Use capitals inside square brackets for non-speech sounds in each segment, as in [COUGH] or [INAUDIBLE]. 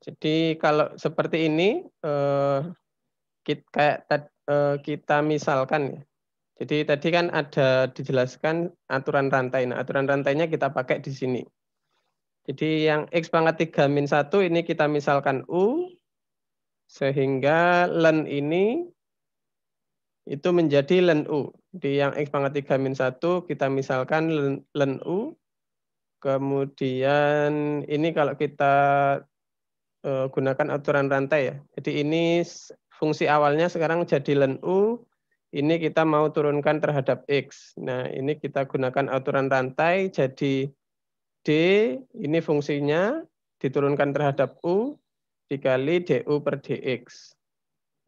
Jadi kalau seperti ini eh, kita, kayak eh, kita misalkan ya. Jadi tadi kan ada dijelaskan aturan rantai. Nah, aturan rantainya kita pakai di sini. Jadi yang X pangkat 3 min 1 ini kita misalkan U, sehingga len ini itu menjadi len U. Di yang X pangkat 3 min 1 kita misalkan len U, kemudian ini kalau kita Eh, gunakan aturan rantai ya. Jadi ini fungsi awalnya sekarang jadi len U, ini kita mau turunkan terhadap X. Nah, ini kita gunakan aturan rantai jadi D, ini fungsinya diturunkan terhadap U dikali DU per DX.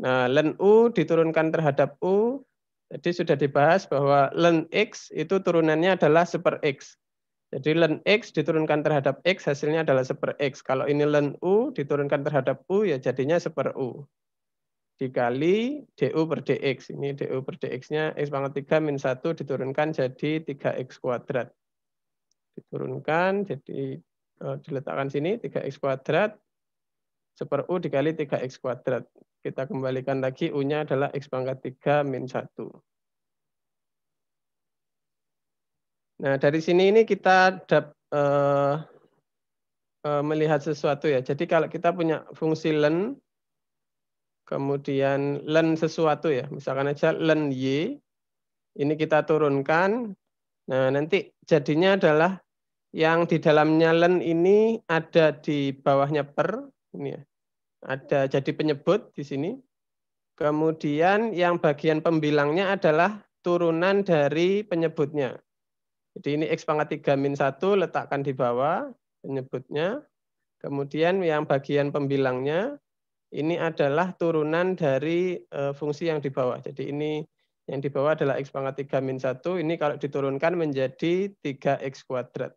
Nah, len U diturunkan terhadap U, jadi sudah dibahas bahwa len X itu turunannya adalah seper X. Jadi len X diturunkan terhadap X, hasilnya adalah seper X. Kalau ini len U diturunkan terhadap U, ya jadinya seper U. Dikali DU per DX. Ini DU per DX-nya X pangkat 3 min 1 diturunkan jadi 3X kuadrat. Diturunkan jadi eh, diletakkan sini 3X kuadrat. Seper U dikali 3X kuadrat. Kita kembalikan lagi U-nya adalah X pangkat 3 min 1. Nah, dari sini ini kita dap, uh, uh, melihat sesuatu ya. Jadi kalau kita punya fungsi len, kemudian len sesuatu ya. Misalkan aja len y, ini kita turunkan. Nah, nanti jadinya adalah yang di dalamnya len ini ada di bawahnya per, ini ya. Ada jadi penyebut di sini. Kemudian yang bagian pembilangnya adalah turunan dari penyebutnya. Jadi ini X pangkat 3 min 1 letakkan di bawah penyebutnya. Kemudian yang bagian pembilangnya ini adalah turunan dari eh, fungsi yang di bawah. Jadi ini yang di bawah adalah X pangkat 3 min 1. Ini kalau diturunkan menjadi 3X kuadrat.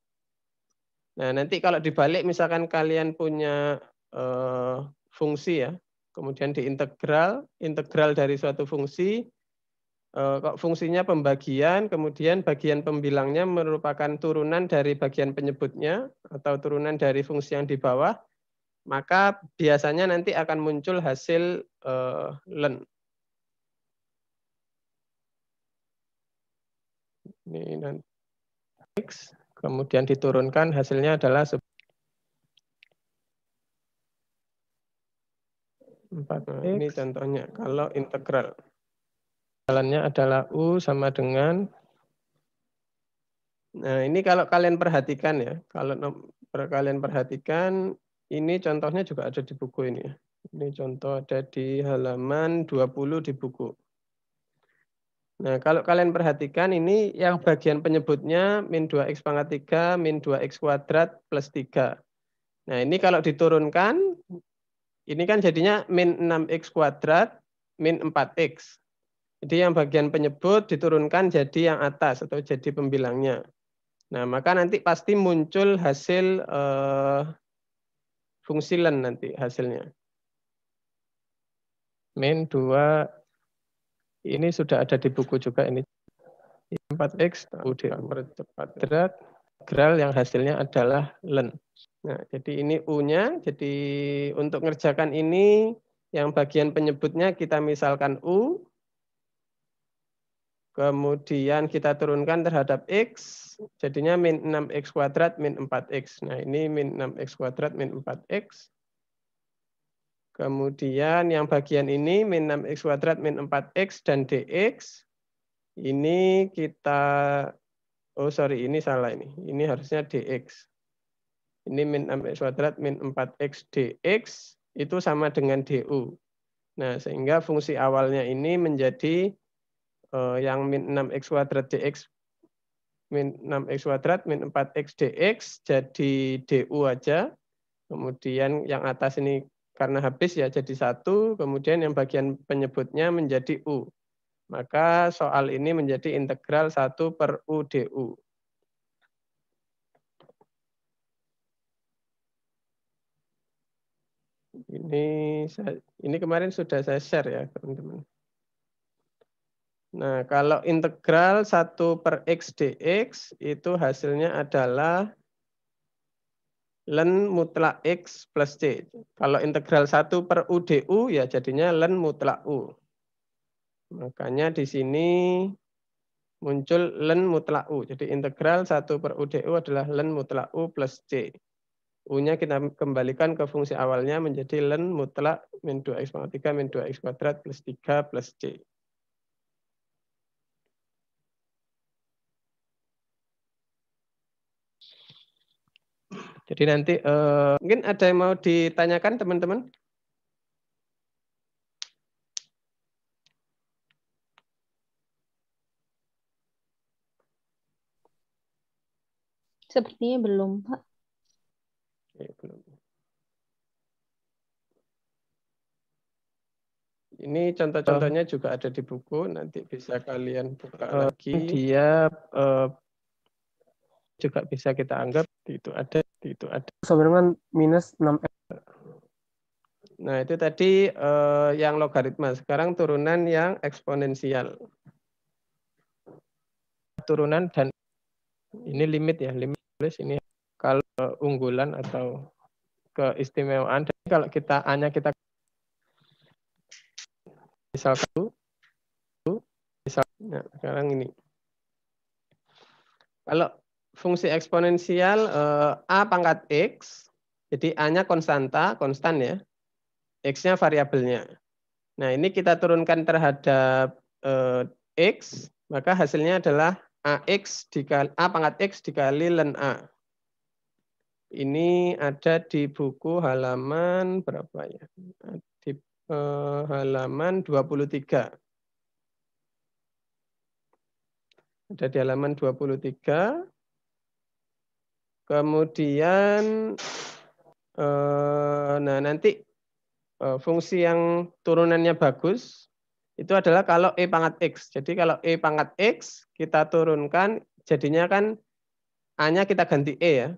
Nah, nanti kalau dibalik misalkan kalian punya eh, fungsi ya, kemudian diintegral, integral dari suatu fungsi Eh, fungsinya pembagian, kemudian bagian pembilangnya merupakan turunan dari bagian penyebutnya atau turunan dari fungsi yang di bawah, maka biasanya nanti akan muncul hasil uh, len. Ini nanti x, kemudian diturunkan hasilnya adalah 4. Nah, ini contohnya kalau integral jalannya adalah U sama dengan Nah, ini kalau kalian perhatikan ya, kalau kalian perhatikan ini contohnya juga ada di buku ini. Ya. Ini contoh ada di halaman 20 di buku. Nah, kalau kalian perhatikan ini yang bagian penyebutnya min 2x pangkat 3 min 2x kuadrat plus 3. Nah, ini kalau diturunkan, ini kan jadinya min 6x kuadrat min 4x. Jadi yang bagian penyebut diturunkan jadi yang atas atau jadi pembilangnya. Nah, maka nanti pasti muncul hasil uh, fungsi len nanti hasilnya. Min 2 ini sudah ada di buku juga ini 4x UD cepat drat integral yang hasilnya adalah len. Nah, jadi ini U-nya, jadi untuk ngerjakan ini yang bagian penyebutnya kita misalkan U, Kemudian kita turunkan terhadap X, jadinya min 6X kuadrat min 4X. Nah ini min 6X kuadrat min 4X. Kemudian yang bagian ini min 6X kuadrat min 4X dan DX. Ini kita, oh sorry ini salah ini, ini harusnya DX. Ini min 6X kuadrat min 4X DX itu sama dengan DU. Nah sehingga fungsi awalnya ini menjadi uh, yang min 6x kuadrat dx min 6x kuadrat min 4x dx jadi du aja. Kemudian yang atas ini karena habis ya jadi satu, kemudian yang bagian penyebutnya menjadi u. Maka soal ini menjadi integral 1 per u du. Ini ini kemarin sudah saya share ya, teman-teman. Nah, kalau integral 1 per x dx, itu hasilnya adalah len mutlak x plus c. Kalau integral 1 per u du, ya jadinya len mutlak u. Makanya di sini muncul len mutlak u. Jadi integral 1 per u du adalah len mutlak u plus c. U-nya kita kembalikan ke fungsi awalnya menjadi len mutlak min 2x pangkat 3 min 2x kuadrat plus 3 plus c. Jadi nanti uh, mungkin ada yang mau ditanyakan teman-teman? Sepertinya belum, Pak. Ya, belum. Ini contoh-contohnya eh. juga ada di buku, nanti bisa kalian buka eh, lagi. Dia uh, juga bisa kita anggap itu ada itu ada dengan minus 6 Nah, itu tadi uh, yang logaritma. Sekarang turunan yang eksponensial. Turunan dan ini limit ya, limit ini kalau unggulan atau keistimewaan. Dan kalau kita hanya kita satu misalnya nah, sekarang ini. Kalau fungsi eksponensial uh, A pangkat X. Jadi A-nya konstanta, konstan ya. X-nya variabelnya. Nah, ini kita turunkan terhadap uh, X, maka hasilnya adalah a x dikali, A pangkat X dikali ln A. Ini ada di buku halaman berapa ya? Di uh, halaman 23. Ada di halaman 23. Kemudian eh, nah nanti eh, fungsi yang turunannya bagus itu adalah kalau e pangkat x. Jadi kalau e pangkat x kita turunkan jadinya kan a-nya kita ganti e ya.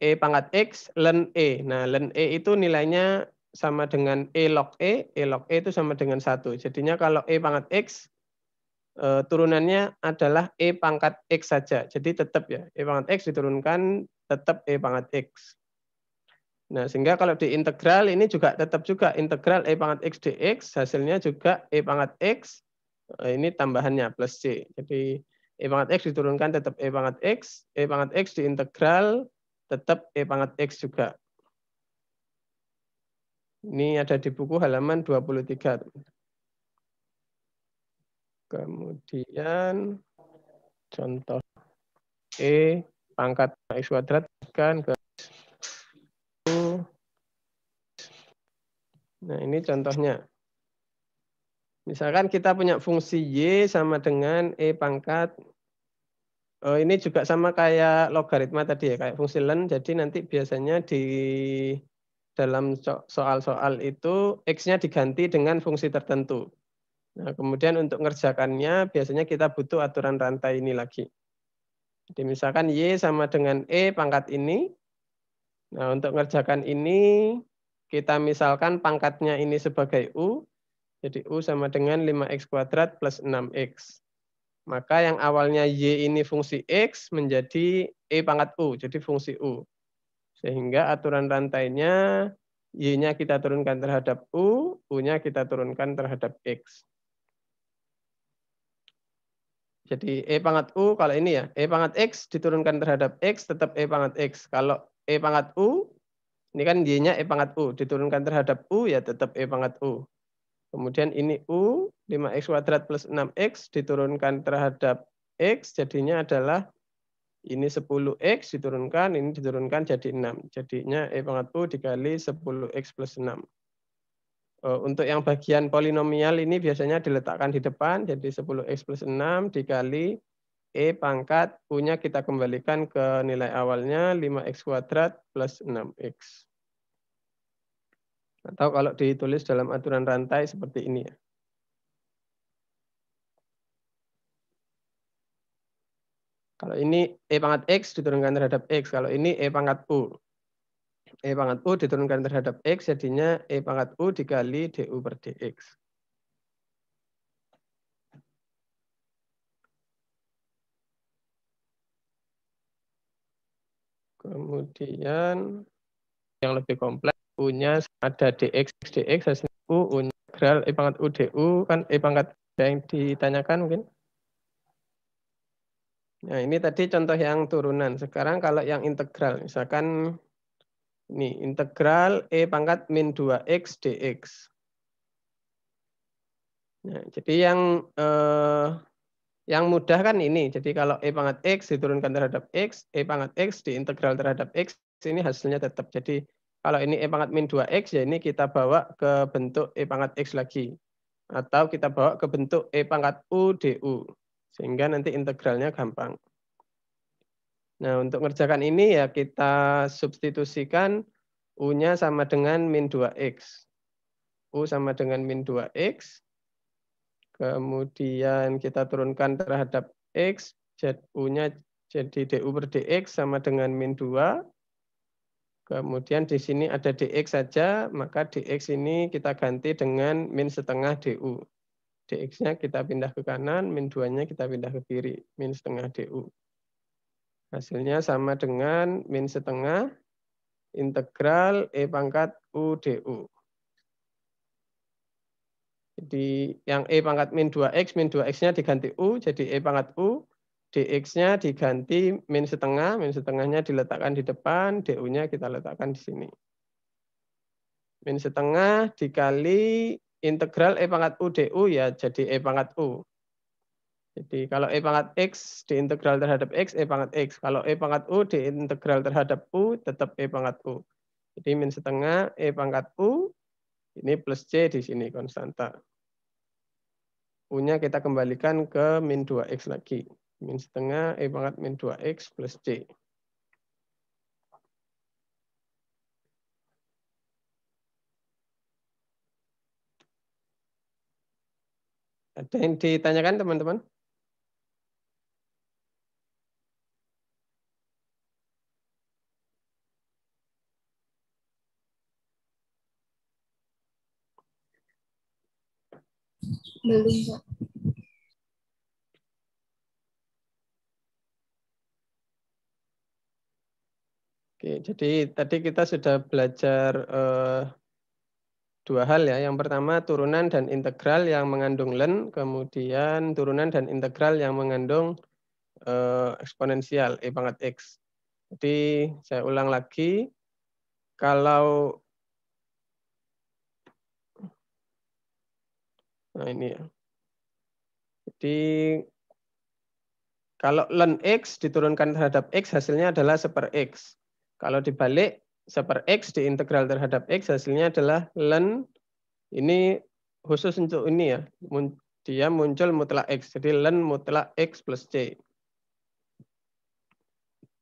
e pangkat x len e. Nah, len e itu nilainya sama dengan e log e, e log e itu sama dengan satu. Jadinya kalau e pangkat x uh, turunannya adalah E pangkat X saja. Jadi tetap ya, E pangkat X diturunkan tetap E pangkat X. Nah, sehingga kalau di integral ini juga tetap juga integral E pangkat X dx, hasilnya juga E pangkat X, eh, ini tambahannya plus C. Jadi E pangkat X diturunkan tetap E pangkat X, E pangkat X di integral tetap E pangkat X juga. Ini ada di buku halaman 23. Kemudian contoh E pangkat X kuadrat kan ke Nah, ini contohnya. Misalkan kita punya fungsi Y sama dengan E pangkat. Oh, ini juga sama kayak logaritma tadi ya, kayak fungsi len. Jadi nanti biasanya di dalam soal-soal itu X-nya diganti dengan fungsi tertentu. Nah, kemudian untuk ngerjakannya biasanya kita butuh aturan rantai ini lagi. Jadi misalkan Y sama dengan E pangkat ini. Nah, untuk ngerjakan ini kita misalkan pangkatnya ini sebagai U. Jadi U sama dengan 5X kuadrat plus 6X. Maka yang awalnya Y ini fungsi X menjadi E pangkat U, jadi fungsi U. Sehingga aturan rantainya Y-nya kita turunkan terhadap U, U-nya kita turunkan terhadap X. Jadi E pangkat U kalau ini ya, E pangkat X diturunkan terhadap X tetap E pangkat X. Kalau E pangkat U, ini kan Y-nya E pangkat U, diturunkan terhadap U ya tetap E pangkat U. Kemudian ini U, 5X kuadrat plus 6X diturunkan terhadap X, jadinya adalah ini 10X diturunkan, ini diturunkan jadi 6. Jadinya E pangkat U dikali 10X plus 6. Eh, untuk yang bagian polinomial ini biasanya diletakkan di depan, jadi 10x plus 6 dikali E pangkat punya kita kembalikan ke nilai awalnya 5X kuadrat plus 6X. Atau kalau ditulis dalam aturan rantai seperti ini ya. Kalau ini E pangkat X diturunkan terhadap X, kalau ini E pangkat U. E pangkat U diturunkan terhadap X, jadinya E pangkat U dikali DU per DX. Kemudian yang lebih kompleks u ada dx dx hasilnya U U integral e pangkat U DU kan e pangkat yang ditanyakan mungkin. Nah, ini tadi contoh yang turunan. Sekarang kalau yang integral misalkan ini integral E pangkat min 2X dx. Nah, jadi yang eh, yang mudah kan ini. Jadi kalau E pangkat X diturunkan terhadap X, E pangkat X diintegral terhadap X, ini hasilnya tetap. Jadi kalau ini E pangkat min 2X, ya ini kita bawa ke bentuk E pangkat X lagi. Atau kita bawa ke bentuk E pangkat U du. Sehingga nanti integralnya gampang. Nah, untuk mengerjakan ini ya kita substitusikan U-nya sama dengan min 2X. U sama dengan min 2X. Kemudian kita turunkan terhadap X. U-nya jadi DU per DX sama dengan min 2. Kemudian di sini ada DX saja, maka DX ini kita ganti dengan min setengah DU. DX-nya kita pindah ke kanan, min 2-nya kita pindah ke kiri, min setengah DU. Hasilnya sama dengan min setengah integral E pangkat U du. Jadi yang E pangkat min 2X, min 2X-nya diganti U, jadi E pangkat U, dx-nya diganti min setengah, min setengahnya diletakkan di depan, du-nya kita letakkan di sini. Min setengah dikali integral e pangkat u du ya jadi e pangkat u. Jadi kalau E pangkat X di integral terhadap X, E pangkat X. Kalau E pangkat U di integral terhadap U, tetap E pangkat U. Jadi min setengah E pangkat U, ini plus C di sini konstanta. Punya kita kembalikan ke min 2X lagi. Min setengah E pangkat min 2X plus C. Ada yang ditanyakan teman-teman? belum kak Oke, jadi tadi kita sudah belajar eh, dua hal ya. Yang pertama turunan dan integral yang mengandung len, kemudian turunan dan integral yang mengandung eh, eksponensial e pangkat x. Jadi saya ulang lagi, kalau Nah ini ya. Jadi kalau len x diturunkan terhadap x hasilnya adalah seper x. Kalau dibalik seper x diintegral terhadap x hasilnya adalah len ini khusus untuk ini ya. Dia muncul mutlak x. Jadi len mutlak x plus c.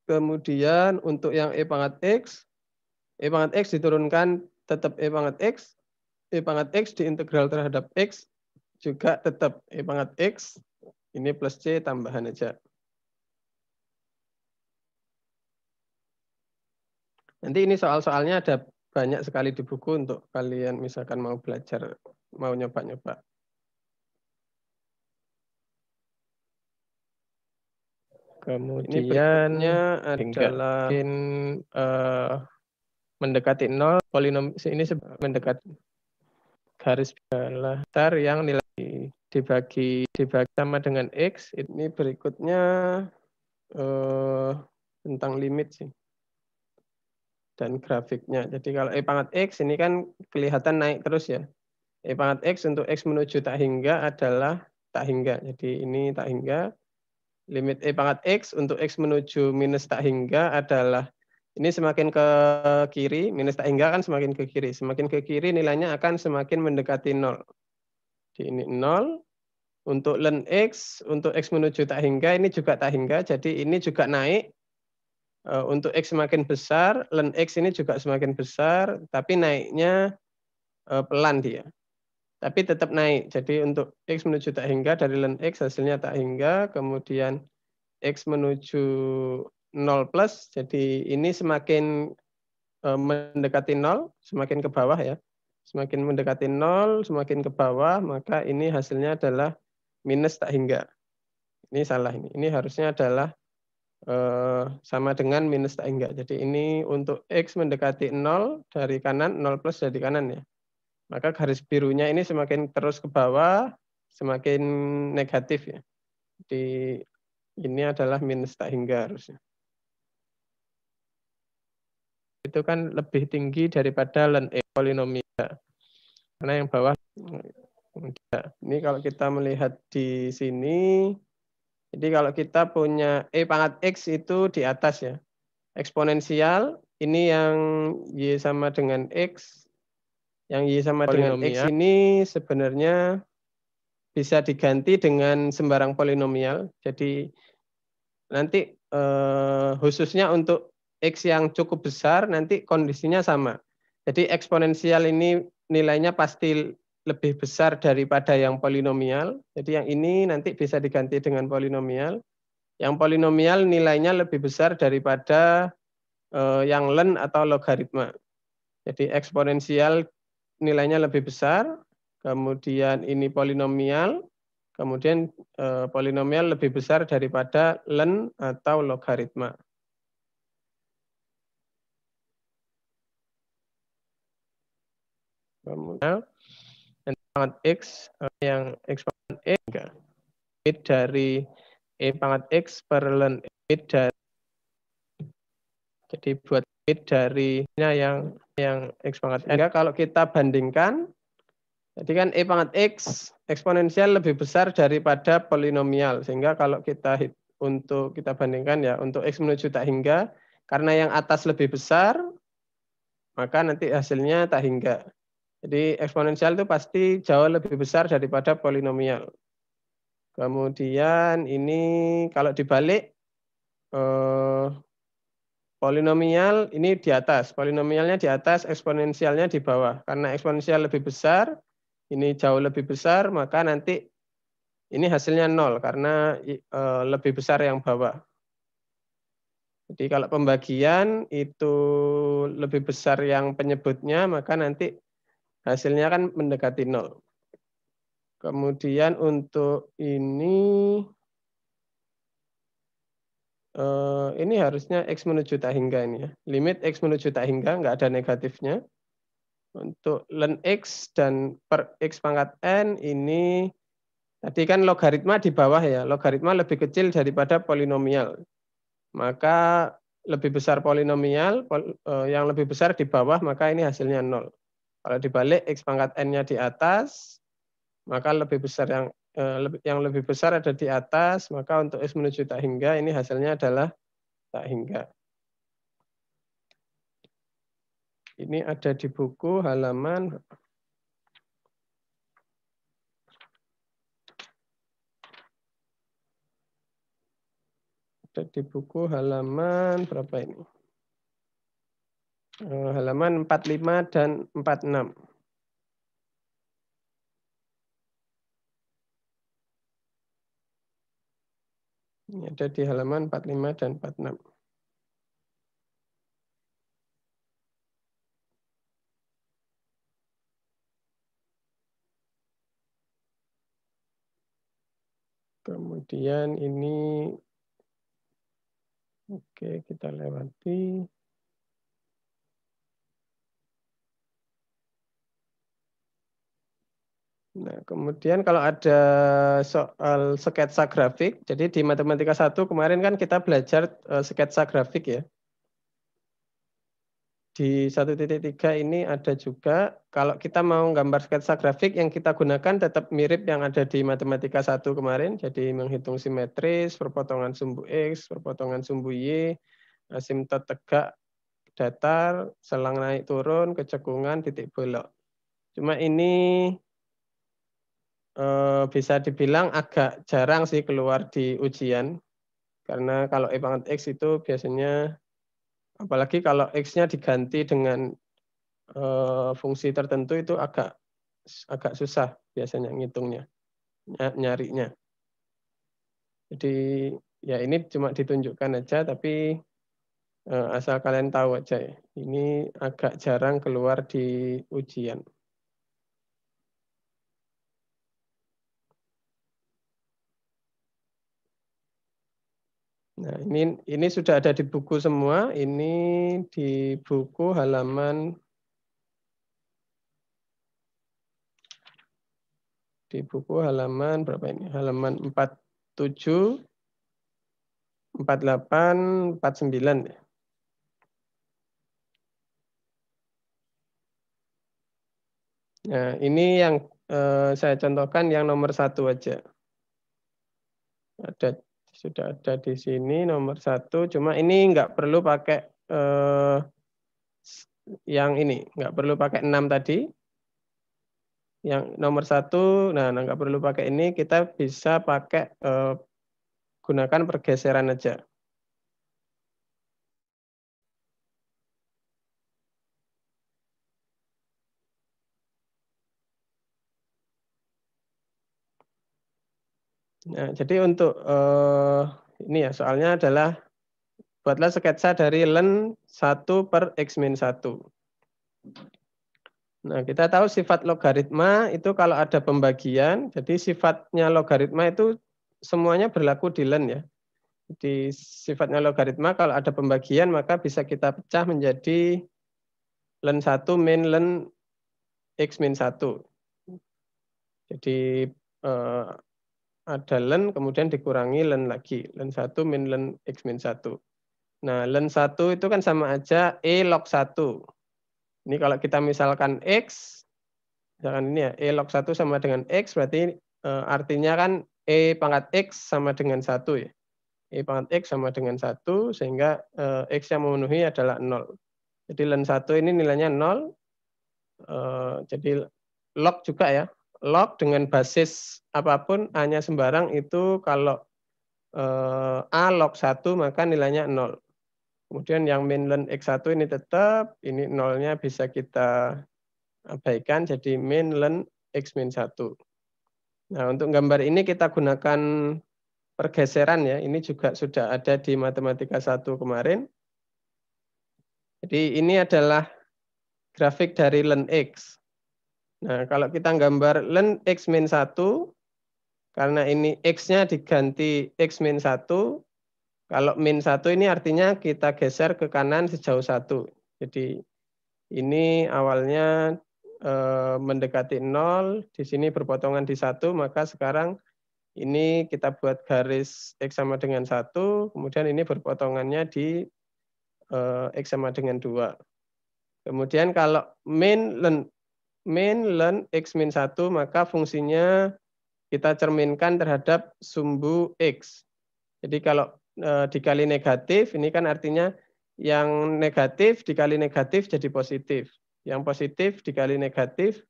Kemudian untuk yang e pangkat x, e pangkat x diturunkan tetap e pangkat x, e pangkat x diintegral terhadap x juga tetap E pangkat X, ini plus C tambahan aja. Nanti ini soal-soalnya ada banyak sekali di buku untuk kalian misalkan mau belajar, mau nyoba-nyoba. Kemudian ini adalah uh, mendekati nol polinom ini mendekati garis tar yang nilai dibagi dibagi sama dengan x ini berikutnya eh, tentang limit sih dan grafiknya jadi kalau e pangkat x ini kan kelihatan naik terus ya e pangkat x untuk x menuju tak hingga adalah tak hingga jadi ini tak hingga limit e pangkat x untuk x menuju minus tak hingga adalah ini semakin ke kiri, minus tak hingga kan semakin ke kiri. Semakin ke kiri nilainya akan semakin mendekati nol. Di ini nol. Untuk len X, untuk X menuju tak hingga, ini juga tak hingga. Jadi ini juga naik. E, untuk X semakin besar, len X ini juga semakin besar, tapi naiknya e, pelan dia. Tapi tetap naik. Jadi untuk X menuju tak hingga, dari len X hasilnya tak hingga, kemudian X menuju 0 plus, jadi ini semakin e, mendekati 0, semakin ke bawah ya. Semakin mendekati 0, semakin ke bawah, maka ini hasilnya adalah minus tak hingga. Ini salah ini. Ini harusnya adalah e, sama dengan minus tak hingga. Jadi ini untuk X mendekati 0 dari kanan, 0 plus dari kanan ya. Maka garis birunya ini semakin terus ke bawah, semakin negatif ya. Di ini adalah minus tak hingga harusnya itu kan lebih tinggi daripada E polinomial. Karena yang bawah ini kalau kita melihat di sini, jadi kalau kita punya E pangkat X itu di atas ya. Eksponensial, ini yang Y sama dengan X, yang Y sama polinomial. dengan X ini sebenarnya bisa diganti dengan sembarang polinomial. Jadi nanti eh, khususnya untuk X yang cukup besar nanti kondisinya sama. Jadi eksponensial ini nilainya pasti lebih besar daripada yang polinomial. Jadi yang ini nanti bisa diganti dengan polinomial. Yang polinomial nilainya lebih besar daripada eh, yang len atau logaritma. Jadi eksponensial nilainya lebih besar, kemudian ini polinomial, kemudian eh, polinomial lebih besar daripada len atau logaritma. nominal dan pangkat X eh, yang X pangkat E enggak. dari E pangkat X per len E dari jadi buat E dari yang yang X pangkat E. kalau kita bandingkan jadi kan E pangkat X eksponensial lebih besar daripada polinomial. Sehingga kalau kita hit, untuk kita bandingkan ya untuk X menuju tak hingga, karena yang atas lebih besar, maka nanti hasilnya tak hingga. Jadi eksponensial itu pasti jauh lebih besar daripada polinomial. Kemudian ini kalau dibalik eh, polinomial ini di atas, polinomialnya di atas, eksponensialnya di bawah. Karena eksponensial lebih besar, ini jauh lebih besar, maka nanti ini hasilnya nol karena eh, lebih besar yang bawah. Jadi kalau pembagian itu lebih besar yang penyebutnya, maka nanti hasilnya kan mendekati nol. Kemudian untuk ini, eh, ini harusnya X menuju tak hingga ini ya. Limit X menuju tak hingga, nggak ada negatifnya. Untuk ln X dan per X pangkat N ini, tadi kan logaritma di bawah ya, logaritma lebih kecil daripada polinomial. Maka lebih besar polinomial, eh, yang lebih besar di bawah, maka ini hasilnya nol. Kalau dibalik x pangkat n-nya di atas, maka lebih besar yang eh, yang lebih besar ada di atas, maka untuk x menuju tak hingga, ini hasilnya adalah tak hingga. Ini ada di buku halaman ada di buku halaman berapa ini? Eh, halaman 45 dan 46. Ini ada di halaman 45 dan 46. Kemudian ini, oke kita lewati. Nah, kemudian kalau ada soal sketsa grafik, jadi di matematika satu kemarin kan kita belajar eh, sketsa grafik ya. Di 1.3 ini ada juga kalau kita mau gambar sketsa grafik yang kita gunakan tetap mirip yang ada di matematika satu kemarin, jadi menghitung simetris, perpotongan sumbu X, perpotongan sumbu Y, asimtot eh, tegak, datar, selang naik turun, kecekungan, titik belok Cuma ini Eh, bisa dibilang agak jarang sih keluar di ujian karena kalau e pangkat x itu biasanya apalagi kalau x-nya diganti dengan eh, fungsi tertentu itu agak agak susah biasanya ngitungnya nyarinya. Jadi ya ini cuma ditunjukkan aja tapi eh, asal kalian tahu aja ya. Ini agak jarang keluar di ujian. Nah, ini ini sudah ada di buku semua. Ini di buku halaman di buku halaman berapa ini? Halaman 47 48 49 ya. Nah, ini yang eh, saya contohkan yang nomor satu aja. Ada sudah ada di sini nomor satu. Cuma ini nggak perlu pakai eh, yang ini, nggak perlu pakai enam tadi. Yang nomor satu, nah, nah nggak perlu pakai ini, kita bisa pakai eh, gunakan pergeseran aja. Nah, jadi untuk uh, ini ya soalnya adalah buatlah sketsa dari len 1 per x min 1. Nah, kita tahu sifat logaritma itu kalau ada pembagian, jadi sifatnya logaritma itu semuanya berlaku di len ya. Di sifatnya logaritma kalau ada pembagian maka bisa kita pecah menjadi len 1 min len x min 1. Jadi eh, ada len kemudian dikurangi len lagi. Len 1 min len x min satu. Nah, len 1 itu kan sama aja E log satu. Ini kalau kita misalkan X, misalkan ini ya, E log satu sama dengan X, berarti e, artinya kan E pangkat X sama dengan satu ya. E pangkat X sama dengan satu sehingga e, X yang memenuhi adalah nol. Jadi len 1 ini nilainya nol. e, jadi log juga ya, log dengan basis apapun hanya sembarang itu kalau eh, A log 1 maka nilainya 0. Kemudian yang min len X1 ini tetap, ini nolnya bisa kita abaikan jadi min len X min 1. Nah untuk gambar ini kita gunakan pergeseran ya, ini juga sudah ada di matematika 1 kemarin. Jadi ini adalah grafik dari len X. Nah, kalau kita gambar len x min 1, karena ini x-nya diganti x min 1, kalau min 1 ini artinya kita geser ke kanan sejauh 1. Jadi ini awalnya e, mendekati 0, di sini berpotongan di 1, maka sekarang ini kita buat garis x sama dengan 1, kemudian ini berpotongannya di e, x sama dengan 2. Kemudian kalau min len min ln x min 1, maka fungsinya kita cerminkan terhadap sumbu x. Jadi kalau e, dikali negatif, ini kan artinya yang negatif dikali negatif jadi positif. Yang positif dikali negatif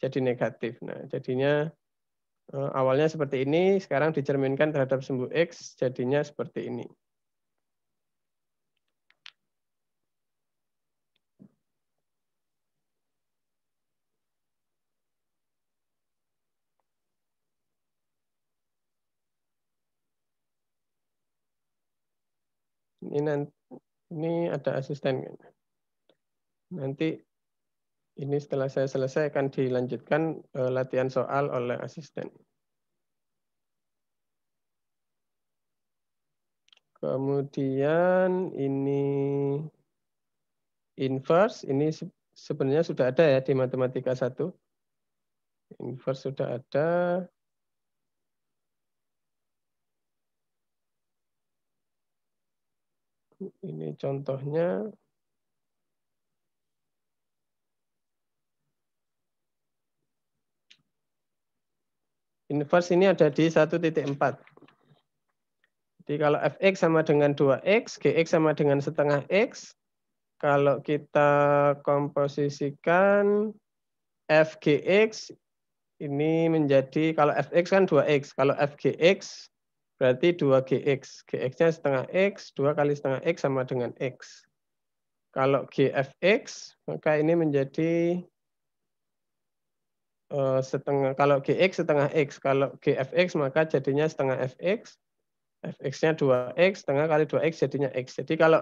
jadi negatif. Nah, jadinya e, awalnya seperti ini, sekarang dicerminkan terhadap sumbu x, jadinya seperti ini. ini ini ada asisten kan? Nanti ini setelah saya selesai akan dilanjutkan uh, latihan soal oleh asisten. Kemudian ini inverse, ini sebenarnya sudah ada ya di matematika 1. Inverse sudah ada, Ini contohnya inverse ini ada di 1.4. Jadi kalau fx sama dengan 2x, gx sama dengan setengah x, kalau kita komposisikan fgx ini menjadi kalau fx kan 2x, kalau fgx Berarti 2GX. GX-nya setengah X, 2 kali setengah X sama dengan X. Kalau GFX, maka ini menjadi eh, setengah kalau GX setengah X. Kalau GFX, maka jadinya setengah FX. FX-nya 2X, setengah kali 2X jadinya X. Jadi kalau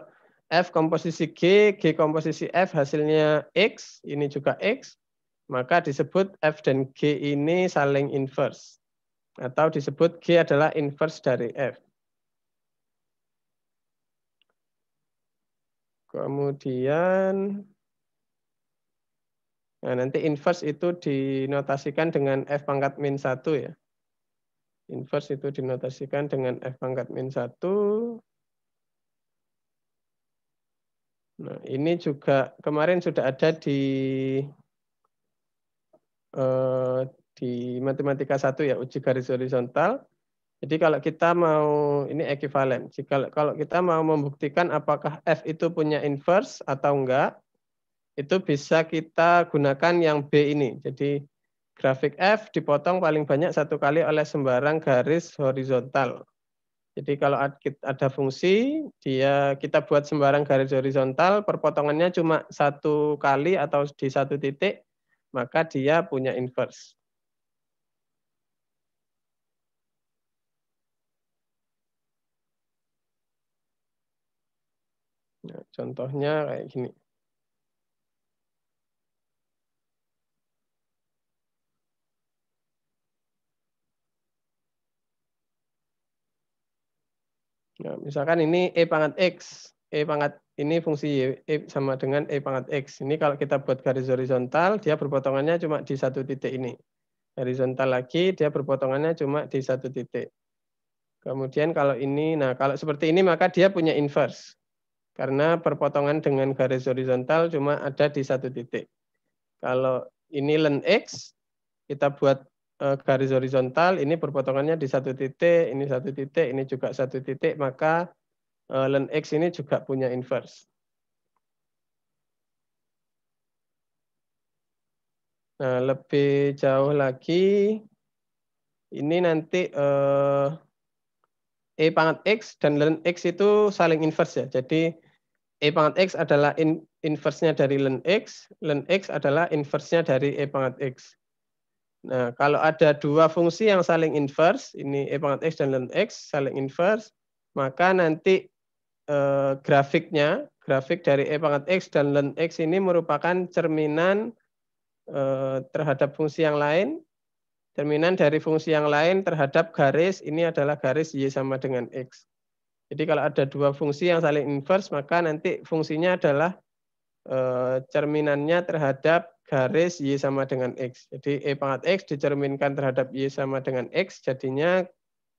F komposisi G, G komposisi F, hasilnya X, ini juga X, maka disebut F dan G ini saling inverse atau disebut G adalah inverse dari F. Kemudian nah nanti inverse itu dinotasikan dengan F pangkat min 1 ya. Inverse itu dinotasikan dengan F pangkat min 1. Nah, ini juga kemarin sudah ada di eh, di matematika satu ya uji garis horizontal. Jadi kalau kita mau ini ekivalen. Jika kalau kita mau membuktikan apakah f itu punya inverse atau enggak, itu bisa kita gunakan yang b ini. Jadi grafik f dipotong paling banyak satu kali oleh sembarang garis horizontal. Jadi kalau ada fungsi, dia kita buat sembarang garis horizontal, perpotongannya cuma satu kali atau di satu titik, maka dia punya inverse. Ya, contohnya kayak gini. Nah, misalkan ini E pangkat X. E pangkat ini fungsi y, E sama dengan E pangkat X. Ini kalau kita buat garis horizontal, dia berpotongannya cuma di satu titik ini. Horizontal lagi, dia berpotongannya cuma di satu titik. Kemudian kalau ini, nah kalau seperti ini maka dia punya inverse. Karena perpotongan dengan garis horizontal cuma ada di satu titik. Kalau ini len X, kita buat eh, garis horizontal, ini perpotongannya di satu titik, ini satu titik, ini juga satu titik, maka eh, len X ini juga punya inverse. Nah, lebih jauh lagi, ini nanti eh, E pangkat X dan ln X itu saling inverse ya. Jadi E pangkat X adalah in, inverse-nya dari ln X, ln X adalah inverse-nya dari E pangkat X. Nah, kalau ada dua fungsi yang saling inverse, ini E pangkat X dan ln X saling inverse, maka nanti eh, grafiknya, grafik dari E pangkat X dan ln X ini merupakan cerminan eh, terhadap fungsi yang lain Cerminan dari fungsi yang lain terhadap garis, ini adalah garis Y sama dengan X. Jadi kalau ada dua fungsi yang saling inverse, maka nanti fungsinya adalah e, cerminannya terhadap garis Y sama dengan X. Jadi E pangkat X dicerminkan terhadap Y sama dengan X, jadinya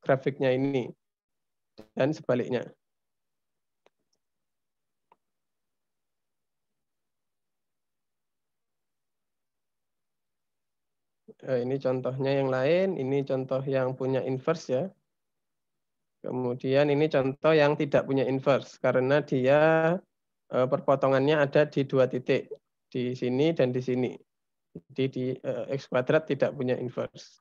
grafiknya ini. Dan sebaliknya. Eh, ini contohnya yang lain, ini contoh yang punya inverse ya. Kemudian ini contoh yang tidak punya inverse karena dia eh, perpotongannya ada di dua titik, di sini dan di sini. Jadi di eh, x kuadrat tidak punya inverse.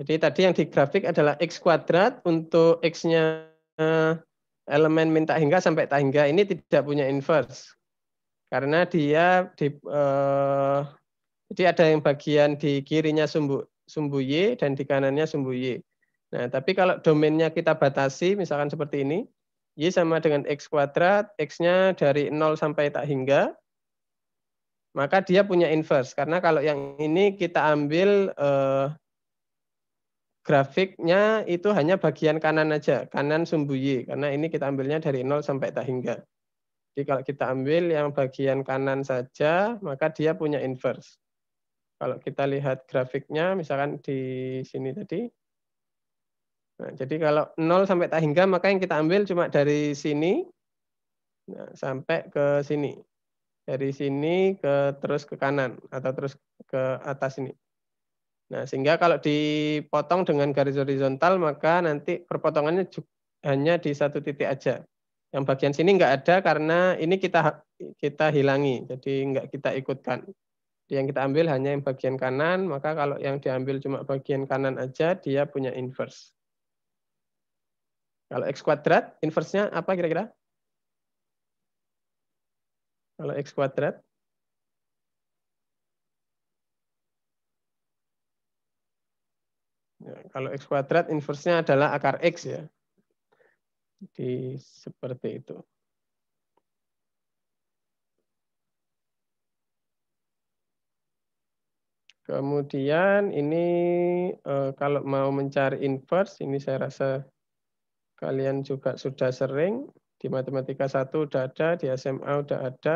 Jadi tadi yang di grafik adalah x kuadrat untuk x-nya eh, elemen minta hingga sampai tak hingga ini tidak punya inverse. Karena dia di eh, jadi ada yang bagian di kirinya sumbu sumbu y dan di kanannya sumbu y. Nah, tapi kalau domainnya kita batasi misalkan seperti ini, y sama dengan x kuadrat, x-nya dari 0 sampai tak hingga, maka dia punya inverse karena kalau yang ini kita ambil eh, grafiknya itu hanya bagian kanan aja, kanan sumbu y karena ini kita ambilnya dari 0 sampai tak hingga Jadi kalau kita ambil yang bagian kanan saja, maka dia punya inverse. Kalau kita lihat grafiknya, misalkan di sini tadi. Nah, jadi kalau 0 sampai tak hingga maka yang kita ambil cuma dari sini nah, sampai ke sini. Dari sini ke terus ke kanan atau terus ke atas ini. Nah, sehingga kalau dipotong dengan garis horizontal, maka nanti perpotongannya hanya di satu titik aja. Yang bagian sini nggak ada karena ini kita kita hilangi, jadi nggak kita ikutkan. Yang kita ambil hanya yang bagian kanan, maka kalau yang diambil cuma bagian kanan aja, dia punya inverse. Kalau x kuadrat, inverse-nya apa kira-kira? Kalau x kuadrat, Kalau x kuadrat inversnya adalah akar x ya. Jadi seperti itu. Kemudian ini eh, kalau mau mencari inverse, ini saya rasa kalian juga sudah sering. Di Matematika satu sudah ada, di SMA sudah ada,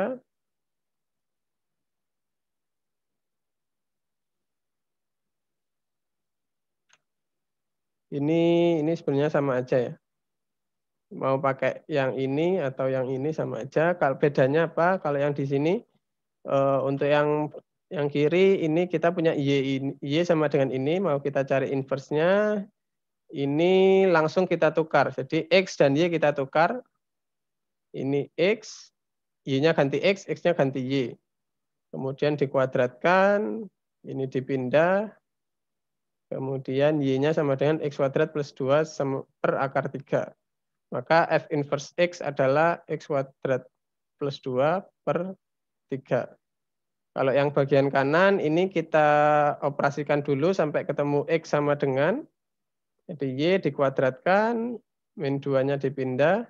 Ini ini sebenarnya sama aja ya. Mau pakai yang ini atau yang ini sama aja. Kalau bedanya apa? Kalau yang di sini eh, untuk yang yang kiri ini kita punya y y sama dengan ini mau kita cari inverse-nya ini langsung kita tukar. Jadi x dan y kita tukar. Ini x, y-nya ganti x, x-nya ganti y. Kemudian dikuadratkan, ini dipindah, Kemudian Y-nya sama dengan X kuadrat plus 2 per akar 3. Maka F inverse X adalah X kuadrat plus 2 per 3. Kalau yang bagian kanan ini kita operasikan dulu sampai ketemu X sama dengan. Jadi Y dikuadratkan, min 2-nya dipindah,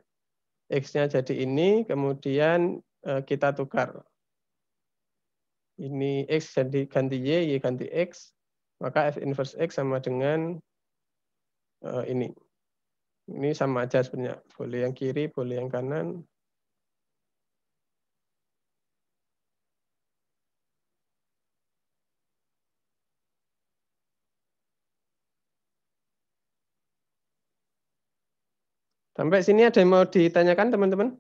X-nya jadi ini, kemudian eh, kita tukar. Ini X jadi ganti Y, Y ganti X, maka F inverse X sama dengan uh, ini. Ini sama aja sebenarnya. Boleh yang kiri, boleh yang kanan. Sampai sini ada yang mau ditanyakan teman-teman?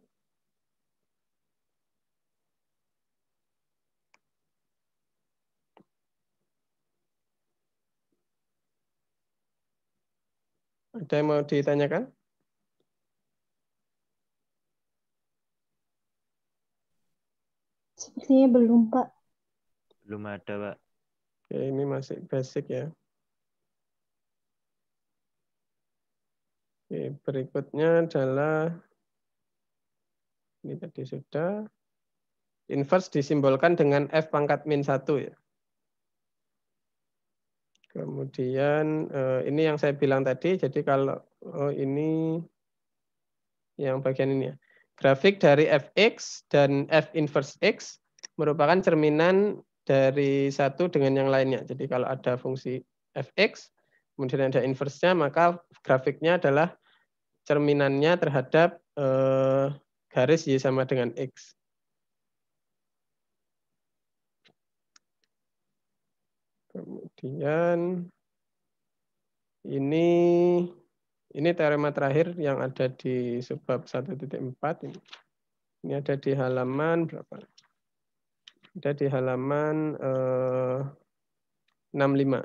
Ada yang mau ditanyakan? Sepertinya belum, Pak. Belum ada, Pak. Oke, ya, ini masih basic ya. Oke, berikutnya adalah ini tadi sudah. Inverse disimbolkan dengan F pangkat min 1 ya. Kemudian eh, ini yang saya bilang tadi, jadi kalau oh ini yang bagian ini ya. Grafik dari fx dan f inverse x merupakan cerminan dari satu dengan yang lainnya. Jadi kalau ada fungsi fx, kemudian ada inversnya, maka grafiknya adalah cerminannya terhadap eh, garis y sama dengan x. Kemudian ini ini teorema terakhir yang ada di subbab 1.4 ini. Ini ada di halaman berapa? Ada di halaman eh, 65.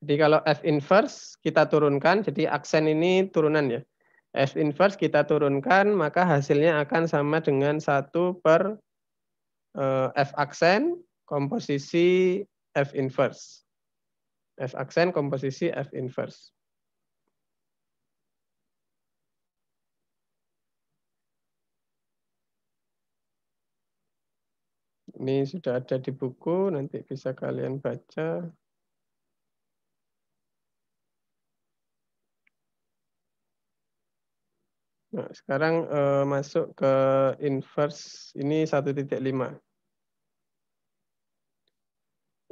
Jadi kalau F inverse kita turunkan, jadi aksen ini turunan ya. F inverse kita turunkan, maka hasilnya akan sama dengan satu per eh, F aksen komposisi F inverse. F aksen komposisi F inverse. Ini sudah ada di buku, nanti bisa kalian baca. Nah, sekarang eh, masuk ke inverse ini 1.5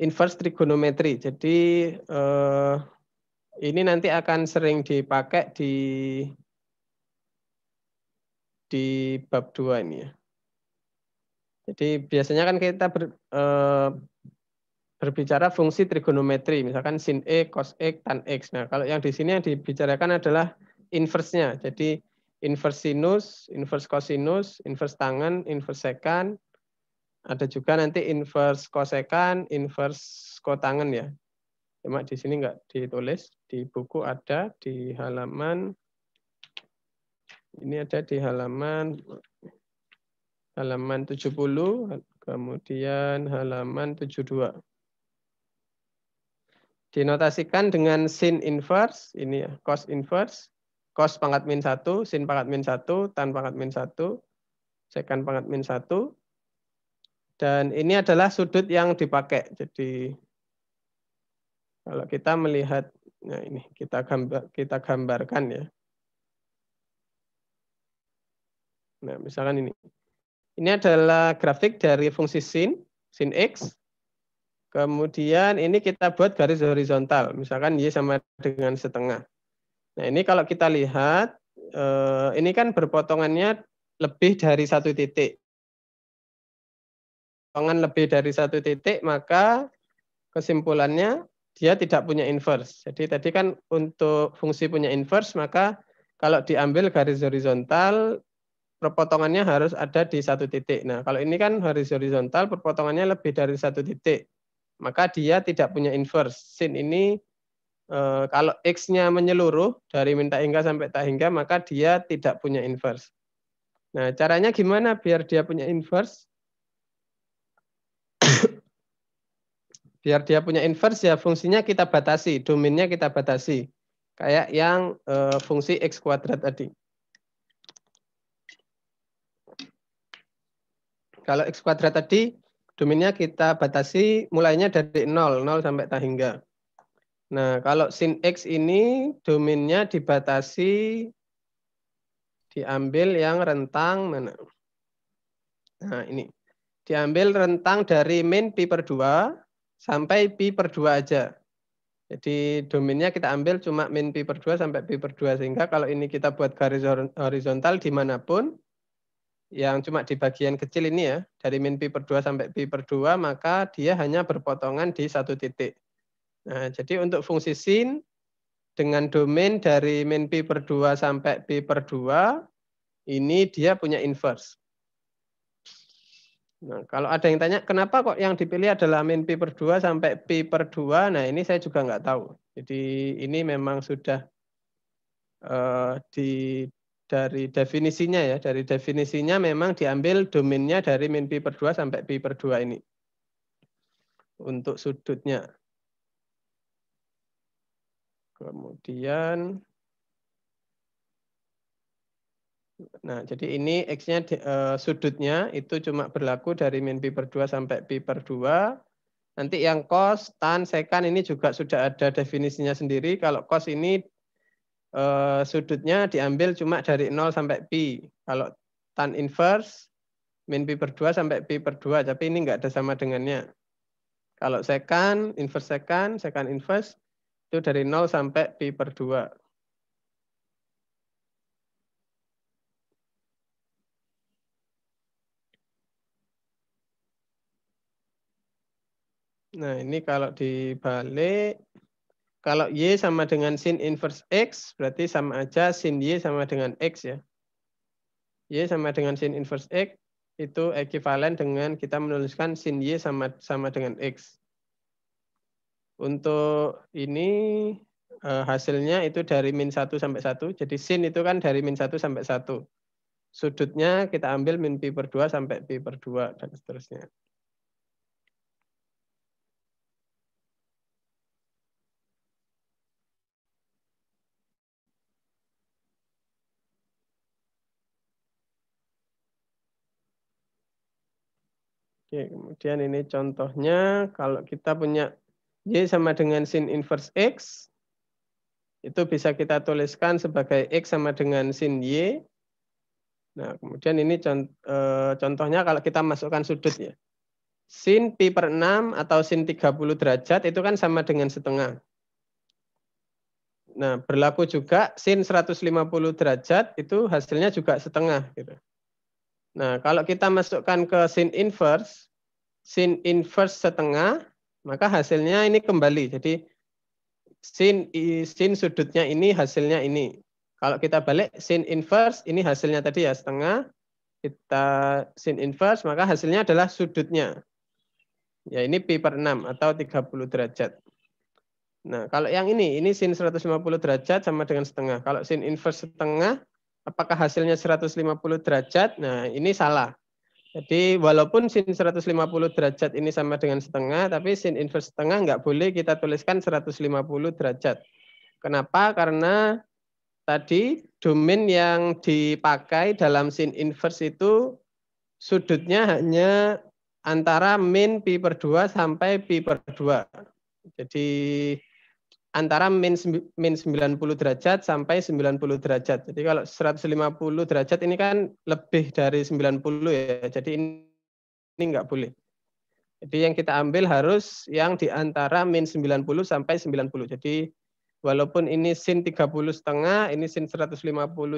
inverse trigonometri, Jadi eh, ini nanti akan sering dipakai di di bab 2 ini ya. Jadi biasanya kan kita ber, eh, berbicara fungsi trigonometri, misalkan sin e, cos x, tan x. Nah, kalau yang di sini yang dibicarakan adalah inverse Jadi inverse sinus, inverse cosinus, inverse tangan, inverse sekan, ada juga nanti inverse kosekan, inverse kotangan ya. Cuma di sini nggak ditulis, di buku ada di halaman ini ada di halaman halaman 70, kemudian halaman 72. Dinotasikan dengan sin inverse, ini ya, cos inverse, cos pangkat min 1, sin pangkat min 1, tan pangkat min 1, sekan pangkat min 1, dan ini adalah sudut yang dipakai. Jadi kalau kita melihat nah ini kita gambar kita gambarkan ya. Nah, misalkan ini. Ini adalah grafik dari fungsi sin, sin x. Kemudian ini kita buat garis horizontal, misalkan y sama dengan setengah. Nah, ini kalau kita lihat, eh, ini kan berpotongannya lebih dari satu titik potongan lebih dari satu titik, maka kesimpulannya dia tidak punya inverse. Jadi tadi kan untuk fungsi punya inverse, maka kalau diambil garis horizontal, perpotongannya harus ada di satu titik. Nah, kalau ini kan garis horizontal, perpotongannya lebih dari satu titik. Maka dia tidak punya inverse. Sin ini eh, kalau X-nya menyeluruh dari minta hingga sampai tak hingga, maka dia tidak punya inverse. Nah, caranya gimana biar dia punya inverse? biar dia punya inverse ya fungsinya kita batasi, domainnya kita batasi. Kayak yang e, fungsi x kuadrat tadi. Kalau x kuadrat tadi, domainnya kita batasi mulainya dari 0, 0 sampai tak hingga. Nah, kalau sin x ini domainnya dibatasi diambil yang rentang mana? Nah, ini. Diambil rentang dari min pi per 2 sampai pi per 2 aja. Jadi domainnya kita ambil cuma min pi per 2 sampai pi per 2. Sehingga kalau ini kita buat garis horizontal dimanapun, yang cuma di bagian kecil ini ya, dari min pi per 2 sampai pi per 2, maka dia hanya berpotongan di satu titik. Nah, jadi untuk fungsi sin, dengan domain dari min pi per 2 sampai pi per 2, ini dia punya inverse. Nah, kalau ada yang tanya, kenapa kok yang dipilih adalah min pi per 2 sampai pi per 2? Nah, ini saya juga nggak tahu. Jadi ini memang sudah uh, di dari definisinya ya, dari definisinya memang diambil domainnya dari min pi per 2 sampai pi per 2 ini. Untuk sudutnya. Kemudian Nah, jadi ini X-nya uh, sudutnya itu cuma berlaku dari min Pi per 2 sampai Pi per 2. Nanti yang cos, tan, sekan ini juga sudah ada definisinya sendiri. Kalau cos ini uh, sudutnya diambil cuma dari 0 sampai Pi. Kalau tan inverse, min Pi per 2 sampai Pi per 2. Tapi ini nggak ada sama dengannya. Kalau sekan, inverse sekan, sekan inverse, itu dari 0 sampai Pi per 2. Nah, ini kalau dibalik, kalau Y sama dengan sin inverse X, berarti sama aja sin Y sama dengan X ya. Y sama dengan sin inverse X, itu ekivalen dengan kita menuliskan sin Y sama, sama dengan X. Untuk ini eh, hasilnya itu dari min 1 sampai 1. Jadi sin itu kan dari min 1 sampai 1. Sudutnya kita ambil min pi per 2 sampai pi per 2 dan seterusnya. Oke, kemudian ini contohnya kalau kita punya Y sama dengan sin inverse X, itu bisa kita tuliskan sebagai X sama dengan sin Y. Nah, kemudian ini eh, contohnya kalau kita masukkan sudut ya. Sin pi per 6 atau sin 30 derajat itu kan sama dengan setengah. Nah, berlaku juga sin 150 derajat itu hasilnya juga setengah gitu. Nah, kalau kita masukkan ke sin inverse, sin inverse setengah, maka hasilnya ini kembali. Jadi sin sin sudutnya ini hasilnya ini. Kalau kita balik sin inverse, ini hasilnya tadi ya setengah. Kita sin inverse, maka hasilnya adalah sudutnya. Ya ini pi per 6 atau 30 derajat. Nah, kalau yang ini, ini sin 150 derajat sama dengan setengah. Kalau sin inverse setengah, apakah hasilnya 150 derajat? Nah, ini salah. Jadi walaupun sin 150 derajat ini sama dengan setengah, tapi sin inverse setengah nggak boleh kita tuliskan 150 derajat. Kenapa? Karena tadi domain yang dipakai dalam sin inverse itu sudutnya hanya antara min pi per 2 sampai pi per 2. Jadi antara min, min 90 derajat sampai 90 derajat. Jadi kalau 150 derajat ini kan lebih dari 90 ya. Jadi ini, ini nggak boleh. Jadi yang kita ambil harus yang di antara min 90 sampai 90. Jadi walaupun ini sin 30 setengah, ini sin 150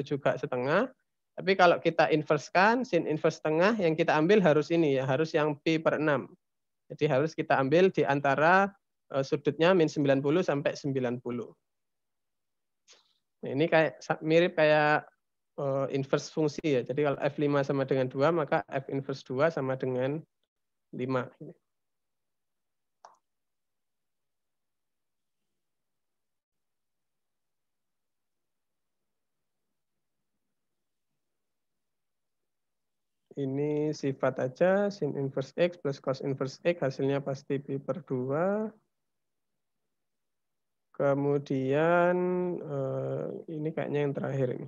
juga setengah, tapi kalau kita inverskan sin inverse setengah yang kita ambil harus ini ya, harus yang P per 6. Jadi harus kita ambil di antara Eh, sudutnya min 90 sampai 90. Nah, ini kayak mirip kayak uh, inverse fungsi ya. Jadi kalau F5 sama dengan 2, maka F inverse 2 sama dengan 5. Ini sifat aja, sin inverse X plus cos inverse X, hasilnya pasti Pi per 2. Kemudian eh, ini kayaknya yang terakhir ini.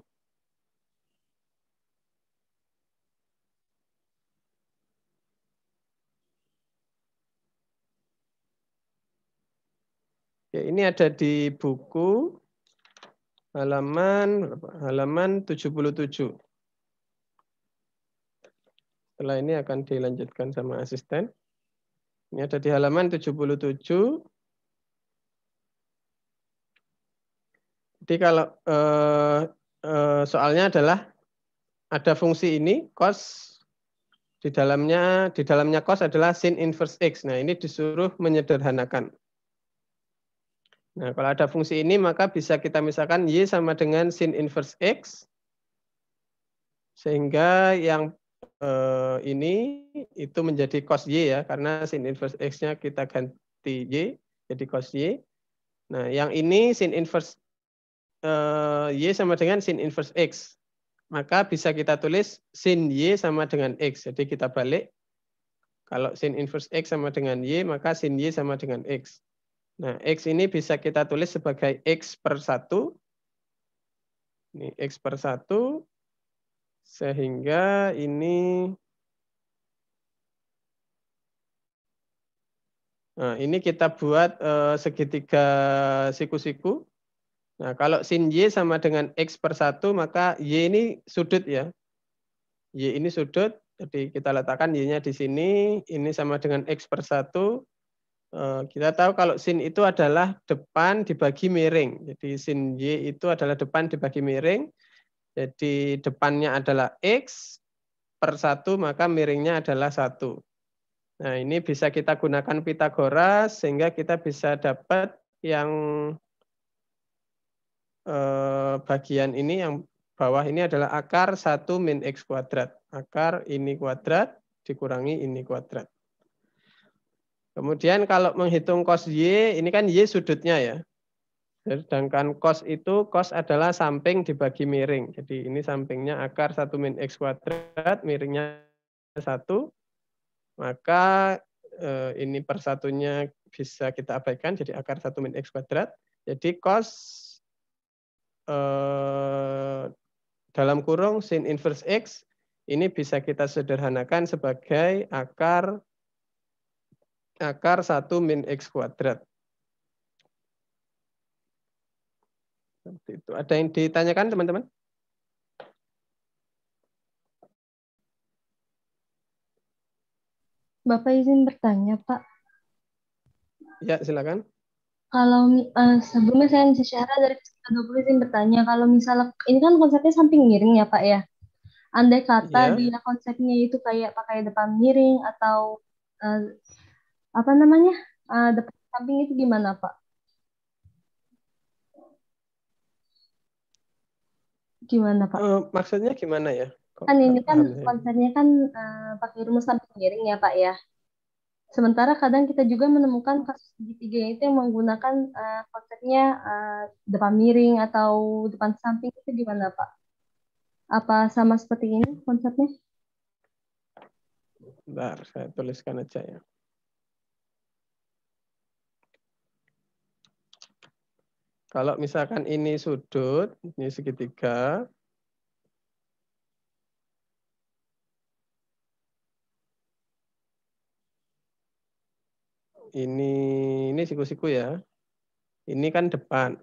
Ya, ini ada di buku halaman halaman 77. Setelah ini akan dilanjutkan sama asisten. Ini ada di halaman 77 Jadi kalau eh, eh, soalnya adalah ada fungsi ini cos di dalamnya di dalamnya cos adalah sin inverse x. Nah, ini disuruh menyederhanakan. Nah, kalau ada fungsi ini maka bisa kita misalkan y sama dengan sin inverse x sehingga yang eh, ini itu menjadi cos y ya karena sin inverse x-nya kita ganti y jadi cos y. Nah, yang ini sin inverse Eh, y sama dengan sin inverse X. Maka bisa kita tulis sin Y sama dengan X. Jadi kita balik. Kalau sin inverse X sama dengan Y, maka sin Y sama dengan X. Nah, X ini bisa kita tulis sebagai X per 1. Ini X per 1. Sehingga ini... Nah, ini kita buat eh, segitiga siku-siku Nah, kalau sin Y sama dengan X per 1, maka Y ini sudut ya. Y ini sudut, jadi kita letakkan Y-nya di sini, ini sama dengan X per 1. Eh, kita tahu kalau sin itu adalah depan dibagi miring. Jadi sin Y itu adalah depan dibagi miring. Jadi depannya adalah X per 1, maka miringnya adalah 1. Nah, ini bisa kita gunakan Pitagoras sehingga kita bisa dapat yang eh, bagian ini yang bawah ini adalah akar 1 min x kuadrat. Akar ini kuadrat dikurangi ini kuadrat. Kemudian kalau menghitung cos Y, ini kan Y sudutnya ya. Sedangkan cos itu, cos adalah samping dibagi miring. Jadi ini sampingnya akar 1 min X kuadrat, miringnya 1. Maka eh, ini persatunya bisa kita abaikan, jadi akar 1 min X kuadrat. Jadi cos Eh, dalam kurung sin inverse x ini bisa kita sederhanakan sebagai akar akar 1 min x kuadrat. itu. Ada yang ditanyakan teman-teman? Bapak izin bertanya, Pak. Ya, silakan kalau uh, sebelumnya saya Nisa dari Fisika 20 izin bertanya, kalau misalnya ini kan konsepnya samping miring ya Pak ya? Andai kata yeah. dia konsepnya itu kayak pakai depan miring atau uh, apa namanya uh, depan samping itu gimana Pak? Gimana Pak? Uh, maksudnya gimana ya? Kan ini kan konsepnya kan uh, pakai rumus samping miring ya Pak ya? Sementara kadang kita juga menemukan kasus segitiga itu yang menggunakan uh, konsepnya uh, depan miring atau depan samping itu gimana Pak? Apa sama seperti ini konsepnya? Bentar, saya tuliskan aja ya. Kalau misalkan ini sudut, ini segitiga, ini ini siku-siku ya. Ini kan depan.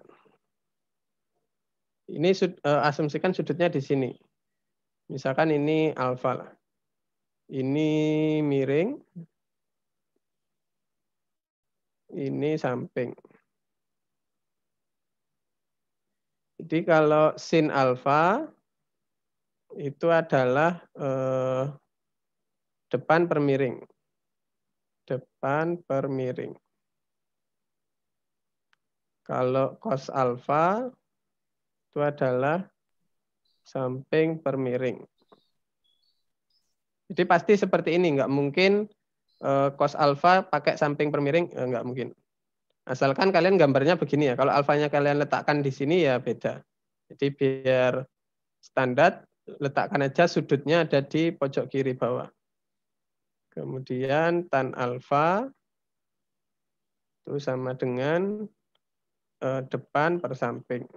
Ini sud, eh, asumsikan sudutnya di sini. Misalkan ini alfa. Ini miring. Ini samping. Jadi kalau sin alfa itu adalah eh, depan permiring depan per miring. Kalau cos alfa itu adalah samping per miring. Jadi pasti seperti ini, nggak mungkin eh, cos alfa pakai samping per miring, eh, nggak mungkin. Asalkan kalian gambarnya begini ya, kalau alfanya kalian letakkan di sini ya beda. Jadi biar standar, letakkan aja sudutnya ada di pojok kiri bawah. Kemudian tan alfa itu sama dengan eh, depan per samping.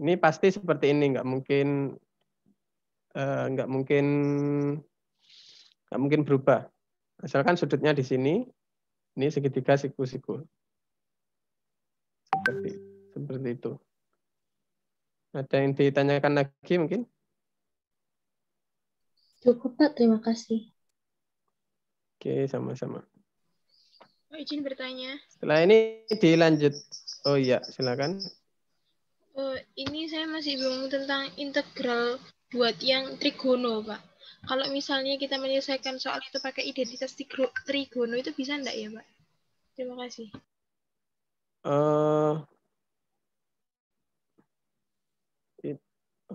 Ini pasti seperti ini, nggak mungkin eh, nggak mungkin nggak mungkin berubah. Asalkan sudutnya di sini, ini segitiga siku-siku. Seperti seperti itu. Ada yang ditanyakan lagi mungkin? Cukup Pak, terima kasih. Oke, sama-sama. Oh, izin bertanya. Setelah ini dilanjut. Oh iya, silakan. Uh, ini saya masih bingung tentang integral buat yang trigono, Pak. Kalau misalnya kita menyelesaikan soal itu pakai identitas trigono itu bisa enggak ya, Pak? Terima kasih. Uh,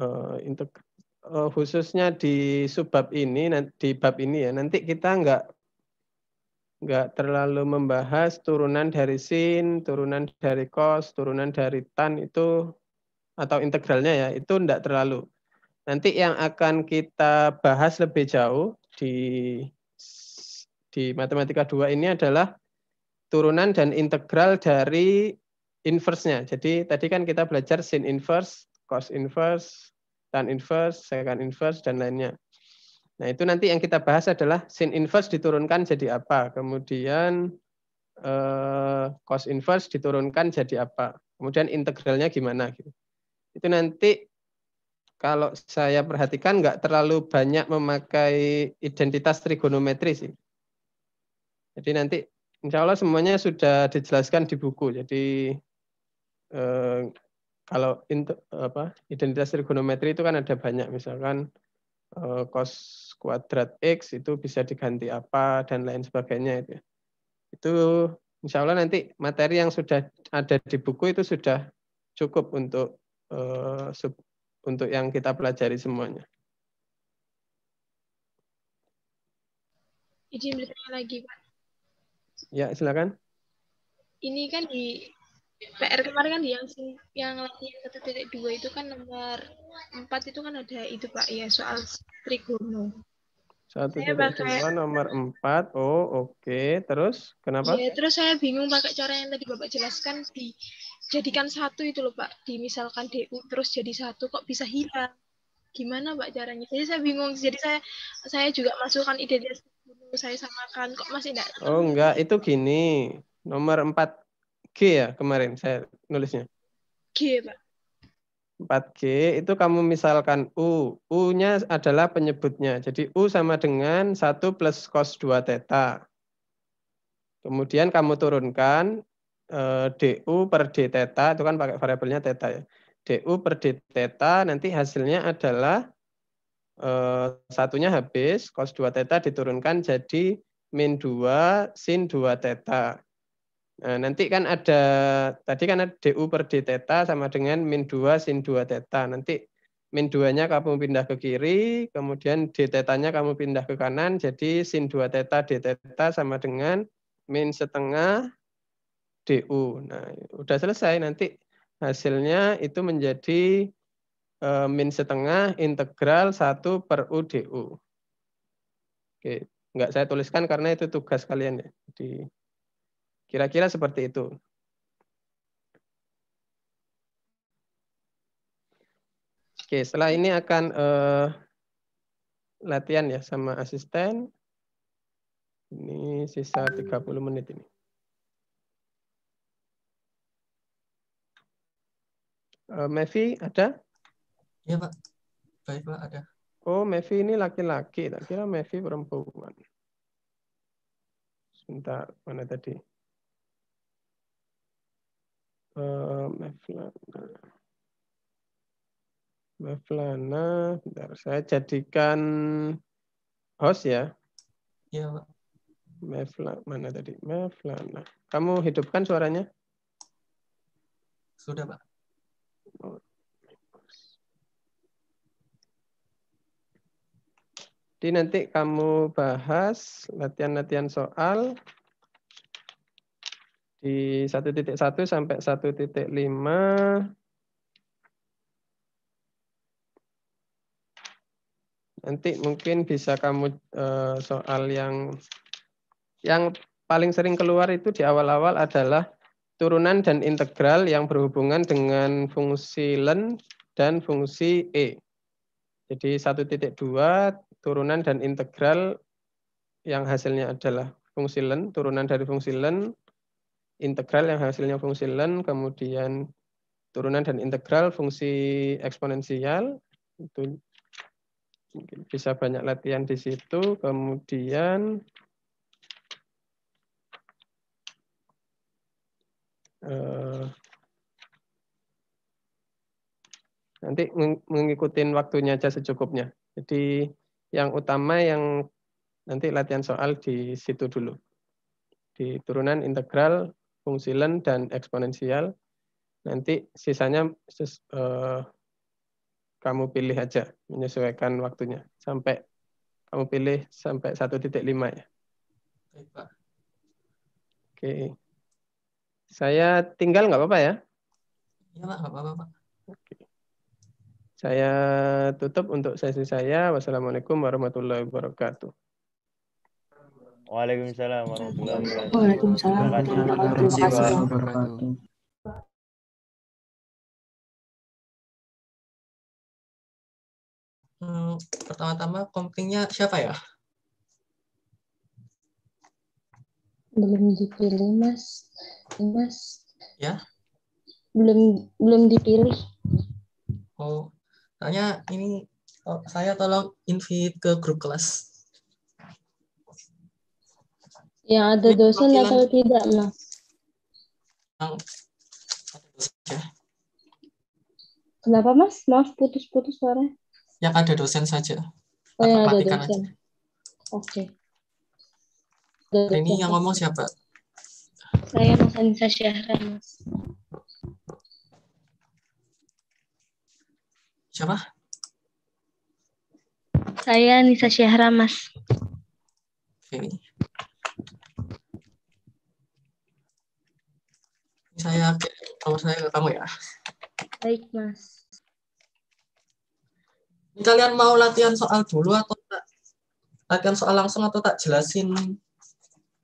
uh, integ Eh, khususnya di subbab ini di bab ini ya nanti kita nggak nggak terlalu membahas turunan dari sin, turunan dari cos turunan dari tan itu atau integralnya ya itu tidak terlalu. Nanti yang akan kita bahas lebih jauh di di matematika 2 ini adalah turunan dan integral dari inverse-nya. Jadi tadi kan kita belajar sin inverse, cos inverse, tan inverse, sekan inverse, dan lainnya. Nah, itu nanti yang kita bahas adalah sin inverse diturunkan jadi apa, kemudian eh, cos inverse diturunkan jadi apa, kemudian integralnya gimana. Gitu. Itu nanti kalau saya perhatikan nggak terlalu banyak memakai identitas trigonometri sih. Jadi nanti insya Allah semuanya sudah dijelaskan di buku, jadi eh, kalau into, apa, identitas trigonometri itu kan ada banyak misalkan eh, cos kuadrat x itu bisa diganti apa dan lain sebagainya itu ya. itu insya Allah nanti materi yang sudah ada di buku itu sudah cukup untuk eh, sub, untuk yang kita pelajari semuanya. Izin bertanya lagi Pak. Ya silakan. Ini kan di PR kemarin kan yang yang latihan satu titik dua itu kan nomor empat itu kan ada itu pak ya soal trigono. Satu titik pakai, dua nomor empat. Oh oke. Okay. Terus kenapa? Ya terus saya bingung pakai cara yang tadi bapak jelaskan dijadikan satu itu loh pak. di misalkan DU terus jadi satu kok bisa hilang? Gimana pak caranya? Jadi saya bingung. Jadi saya saya juga masukkan ide identitas saya samakan kok masih enggak. Oh enggak itu gini nomor empat 4 G ya kemarin saya nulisnya. G, Pak. 4G itu kamu misalkan U. U-nya adalah penyebutnya. Jadi U sama dengan 1 plus cos 2 theta. Kemudian kamu turunkan e, DU per D theta, itu kan pakai variabelnya theta ya. DU per D theta nanti hasilnya adalah e, satunya habis, cos 2 theta diturunkan jadi min 2 sin 2 theta. Eh, nanti kan ada tadi kan ada DU per D theta sama dengan min 2 sin 2 theta. Nanti min 2-nya kamu pindah ke kiri, kemudian D theta kamu pindah ke kanan, jadi sin 2 theta D theta sama dengan min setengah DU. Nah, udah selesai nanti hasilnya itu menjadi e, min setengah integral 1 per U DU. Oke, nggak saya tuliskan karena itu tugas kalian ya. Jadi, Kira-kira seperti itu. Oke, setelah ini akan uh, latihan ya sama asisten. Ini sisa 30 menit ini. Uh, Mevi ada? Iya, Pak. Baik, Pak, ada. Oh, Mevi ini laki-laki. Tak kira Mevi perempuan. Sebentar, mana tadi? Eh, Mevlana. Mevlana, bentar, saya jadikan host ya. Ya, Pak. mana tadi? Mevlana. Kamu hidupkan suaranya? Sudah, Pak. Jadi nanti kamu bahas latihan-latihan soal, di 1.1 sampai 1.5 nanti mungkin bisa kamu eh, soal yang yang paling sering keluar itu di awal-awal adalah turunan dan integral yang berhubungan dengan fungsi len dan fungsi e. Jadi 1.2 turunan dan integral yang hasilnya adalah fungsi len, turunan dari fungsi len integral yang hasilnya fungsi ln, kemudian turunan dan integral fungsi eksponensial itu mungkin bisa banyak latihan di situ. Kemudian eh, nanti mengikuti waktunya aja secukupnya. Jadi yang utama yang nanti latihan soal di situ dulu. Di turunan integral fungsi fungsilen dan eksponensial. Nanti sisanya eh, kamu pilih aja menyesuaikan waktunya sampai kamu pilih sampai 1.5 ya. Baik, Pak. Oke. Saya tinggal nggak apa-apa ya? Iya, apa-apa, Pak. Oke. Saya tutup untuk sesi saya. Wassalamualaikum warahmatullahi wabarakatuh. Waalaikumsalam warahmatullahi wabarakatuh. Waalaikumsalam warahmatullahi wabarakatuh. Hmm, pertama-tama komplingnya siapa ya? Belum dipilih, Mas. Mas. Ya? Belum belum dipilih. Oh, soalnya ini oh, saya tolong invite ke grup kelas. Yang ada dosen perwakilan. atau tidak, mas? Kenapa, Mas? Maaf, putus-putus suara. Yang ada dosen saja. Oh, yang ada dosen. Oke. Okay. Ini yang ngomong siapa? Saya Mas Anissa Syahran, Mas. Siapa? Saya Nisa Syahra, Mas. Oke. Okay. saya nomor saya ke kamu ya. Baik, Mas. Kalian mau latihan soal dulu atau tak? Latihan soal langsung atau tak jelasin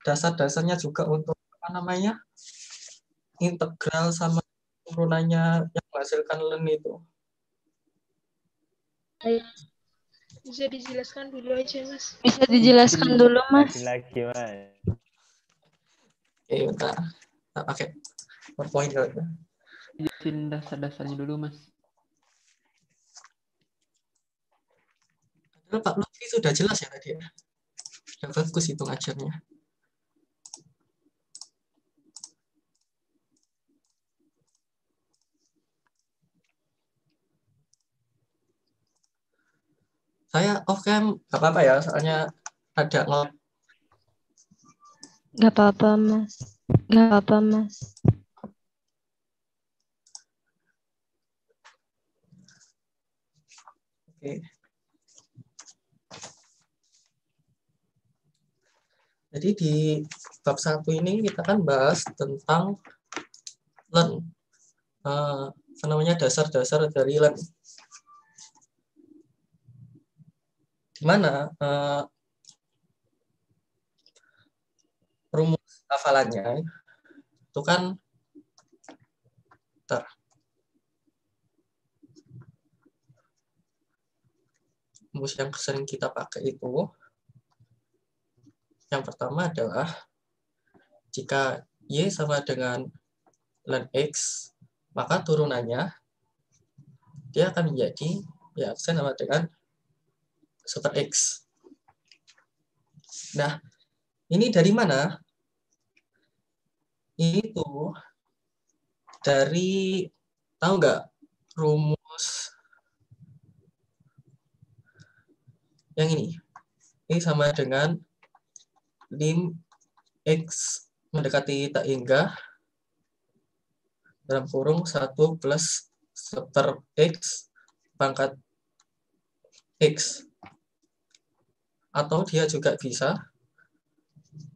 dasar-dasarnya juga untuk apa namanya? integral sama turunannya yang menghasilkan len itu. Baik. Bisa dijelaskan dulu aja, Mas. Bisa dijelaskan dulu, Mas. Lagi, Mas. Oke, iya, bentar. oke pakai. PowerPoint kali ya. Jelasin dasar-dasarnya dulu, Mas. Pak Lutfi sudah jelas ya tadi ya. Sudah bagus itu ngajarnya. Saya off cam, nggak apa-apa ya, soalnya ada ngelap Nggak apa-apa, Mas. Gak apa-apa, Mas. Jadi di bab satu ini kita kan bahas tentang learn, uh, namanya dasar-dasar dari learn. Di mana uh, rumus hafalannya itu kan ter rumus yang sering kita pakai itu yang pertama adalah jika Y sama dengan ln X, maka turunannya dia akan menjadi Y saya sama dengan super X. Nah, ini dari mana? Itu dari, tahu nggak, rumus yang ini. Ini sama dengan lim X mendekati tak hingga dalam kurung 1 plus seper X pangkat X. Atau dia juga bisa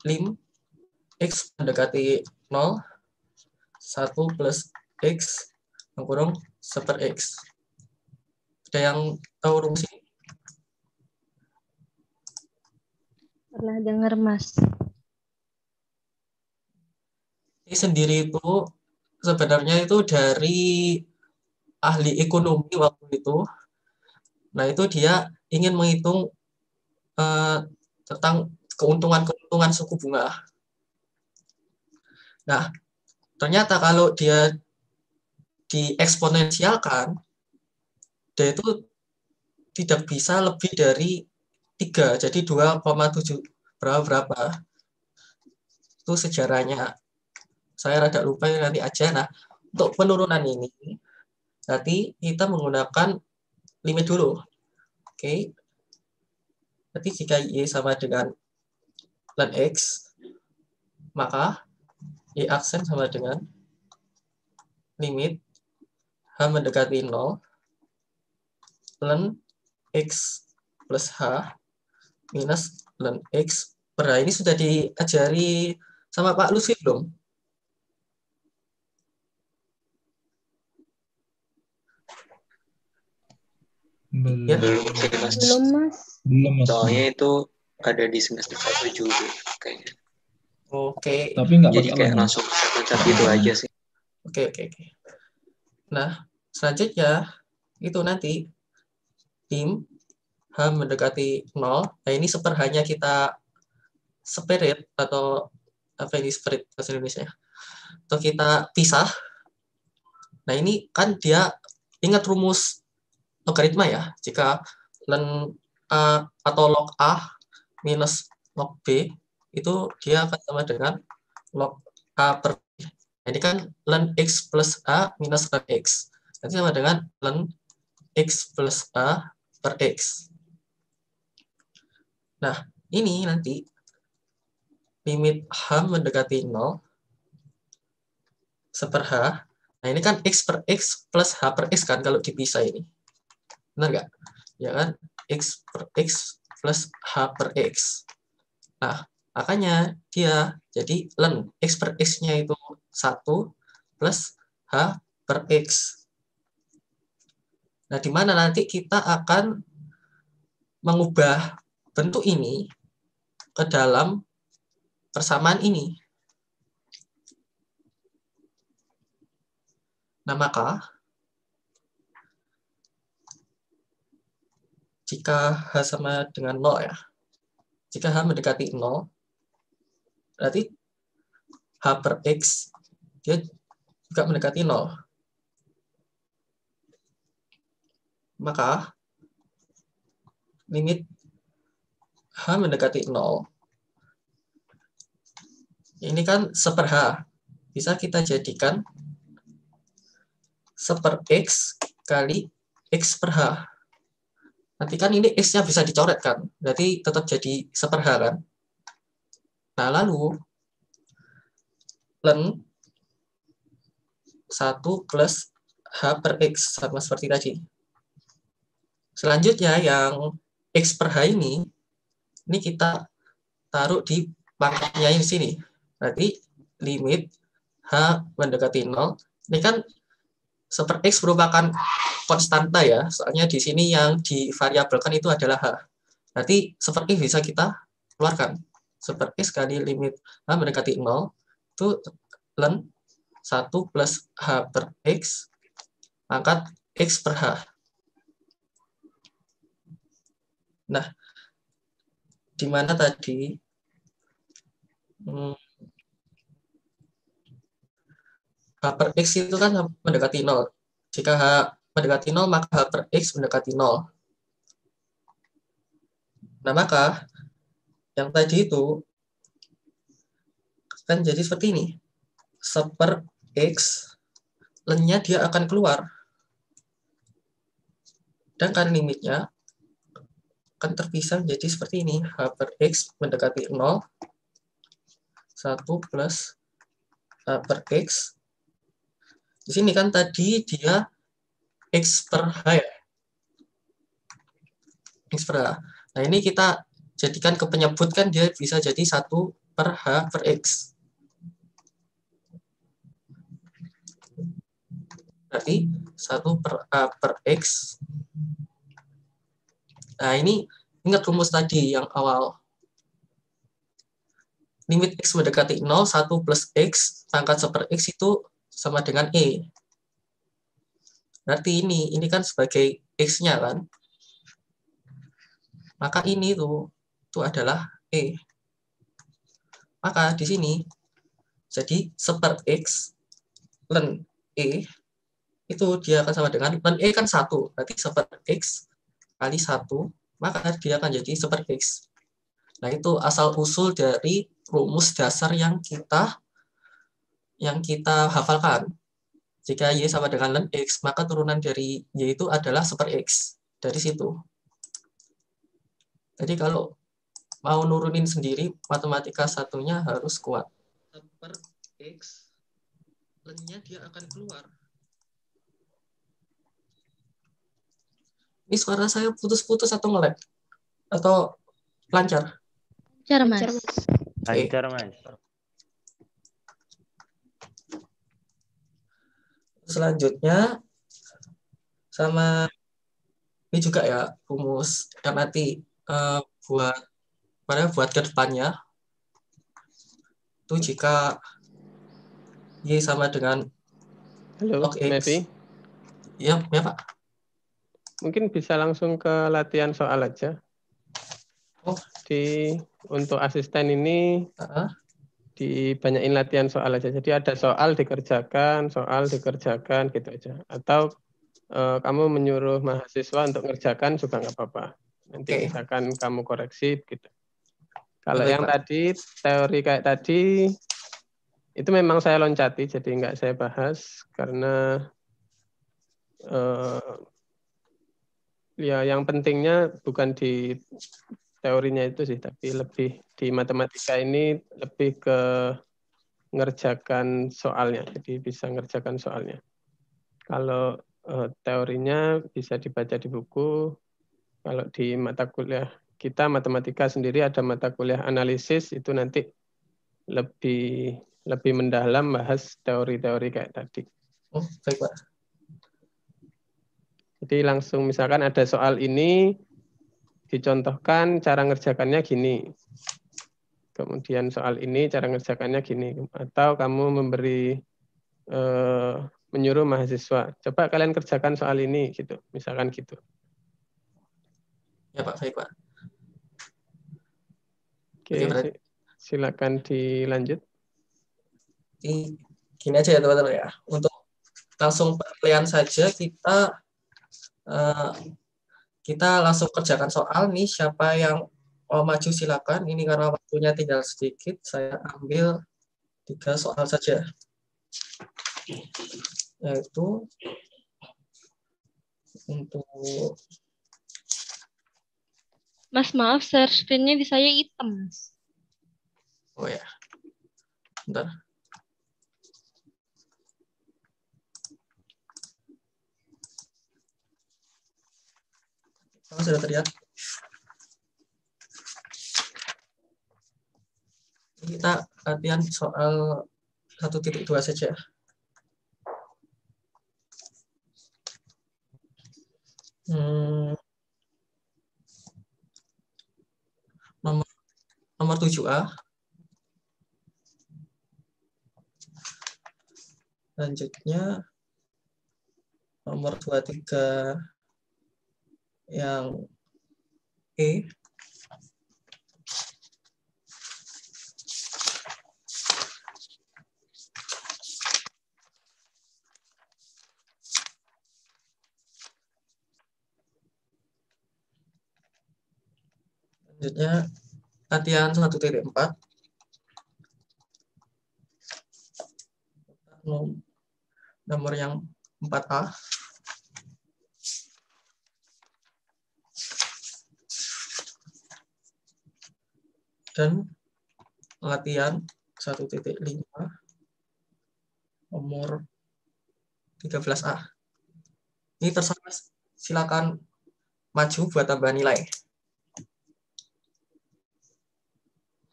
lim X mendekati 0 1 plus X mengkurung seper X. Ada yang tahu rumus ini? pernah dengar mas ini sendiri itu sebenarnya itu dari ahli ekonomi waktu itu nah itu dia ingin menghitung uh, tentang keuntungan-keuntungan suku bunga nah ternyata kalau dia dieksponensialkan dia itu tidak bisa lebih dari tiga jadi tujuh berapa berapa itu sejarahnya saya rada lupa ya, nanti aja nah untuk penurunan ini nanti kita menggunakan limit dulu oke okay. berarti jika y sama dengan ln x maka y aksen sama dengan limit h mendekati nol ln x plus h minus ln x pernah ini sudah diajari sama Pak Lusi belum? Belum, ya? belum, mas. belum mas. Belum mas. Soalnya itu ada di semester satu juga kayaknya. Oke. Okay. Tapi nggak jadi kayak langsung pecat gitu aja sih. Oke okay, oke okay, oke. Okay. Nah selanjutnya itu nanti tim H mendekati nol. Nah ini seperhanya kita spirit atau apa ini spirit bahasa Indonesia ya, atau kita pisah nah ini kan dia ingat rumus logaritma ya jika len a atau log a minus log b itu dia akan sama dengan log a per b nah, ini kan len x plus a minus log x nanti sama dengan len x plus a per x nah ini nanti limit H mendekati 0 seper H. Nah, ini kan X per X plus H per X kan kalau dipisah ini. Benar nggak? Ya kan? X per X plus H per X. Nah, makanya dia jadi len. X per X-nya itu 1 plus H per X. Nah, di mana nanti kita akan mengubah bentuk ini ke dalam persamaan ini. Nah, maka jika H sama dengan 0 ya, jika H mendekati 0, berarti H per X dia juga mendekati 0. Maka limit H mendekati 0 ini kan seper H. Bisa kita jadikan seper X kali X per H. Nanti kan ini X-nya bisa dicoret kan. Berarti tetap jadi seper H kan. Nah, lalu len 1 plus H per X sama seperti tadi. Selanjutnya yang X per H ini, ini kita taruh di pangkatnya di sini. Berarti limit H mendekati 0, ini kan seper X merupakan konstanta ya, soalnya di sini yang divariabelkan itu adalah H. Berarti seper X bisa kita keluarkan. super X kali limit H mendekati 0, itu ln 1 plus H per X, angkat X per H. Nah, di mana tadi? Hmm, H per X itu kan mendekati nol Jika H mendekati nol maka H per X mendekati nol Nah, maka yang tadi itu kan jadi seperti ini. Seper X, lennya dia akan keluar. dan karena limitnya akan terpisah menjadi seperti ini. H per X mendekati nol 1 plus H per X di sini kan tadi dia X per H ya? X per H. Nah ini kita jadikan ke penyebut kan dia bisa jadi satu per H per X. Berarti 1 per H per X. Nah ini ingat rumus tadi yang awal limit x mendekati 0, 1 plus x pangkat seper x itu sama dengan E. Berarti ini, ini kan sebagai X-nya kan. Maka ini tuh, itu adalah E. Maka di sini, jadi seper X, len E, itu dia akan sama dengan, len E kan 1, berarti seper X kali satu, maka dia akan jadi seper X. Nah, itu asal-usul dari rumus dasar yang kita yang kita hafalkan. Jika Y sama dengan len X, maka turunan dari Y itu adalah super X dari situ. Jadi kalau mau nurunin sendiri, matematika satunya harus kuat. super X, lennya dia akan keluar. Ini suara saya putus-putus atau ngelag? Atau lancar? Lancar, Mas. Lancar, Mas. selanjutnya sama ini juga ya rumus yang nanti uh, eh, buat pada buat kedepannya itu jika y sama dengan Halo, log x. Ya, ya Pak. Mungkin bisa langsung ke latihan soal aja. Oh. Di untuk asisten ini uh -huh dibanyakin latihan soal aja. Jadi ada soal dikerjakan, soal dikerjakan gitu aja. Atau uh, kamu menyuruh mahasiswa untuk ngerjakan juga nggak apa-apa. Nanti okay. misalkan kamu koreksi gitu. Kalau Betul, yang Pak. tadi teori kayak tadi itu memang saya loncati, jadi nggak saya bahas karena uh, ya yang pentingnya bukan di teorinya itu sih, tapi lebih di matematika ini lebih ke ngerjakan soalnya, jadi bisa ngerjakan soalnya. Kalau uh, teorinya bisa dibaca di buku, kalau di mata kuliah kita matematika sendiri ada mata kuliah analisis itu nanti lebih lebih mendalam bahas teori-teori kayak tadi. Oh, baik Pak. Jadi langsung misalkan ada soal ini, dicontohkan cara ngerjakannya gini. Kemudian soal ini cara ngerjakannya gini. Atau kamu memberi eh, menyuruh mahasiswa, coba kalian kerjakan soal ini gitu, misalkan gitu. Ya Pak, baik Pak. Oke, Oke silakan dilanjut. ini gini aja ya teman-teman ya. Untuk langsung perkalian saja kita uh, kita langsung kerjakan soal nih siapa yang mau maju silakan ini karena waktunya tinggal sedikit saya ambil tiga soal saja yaitu untuk Mas maaf search screen-nya di saya hitam Mas. Oh ya. Bentar. Sama sudah terlihat. Ini kita latihan soal 1.2 saja. Ya. Hmm. Nomor, nomor 7A. Selanjutnya nomor 23 yang E Selanjutnya latihan 1.4 nomor yang 4A dan latihan 1.5 nomor 13A. Ini terserah silakan maju buat tambah nilai.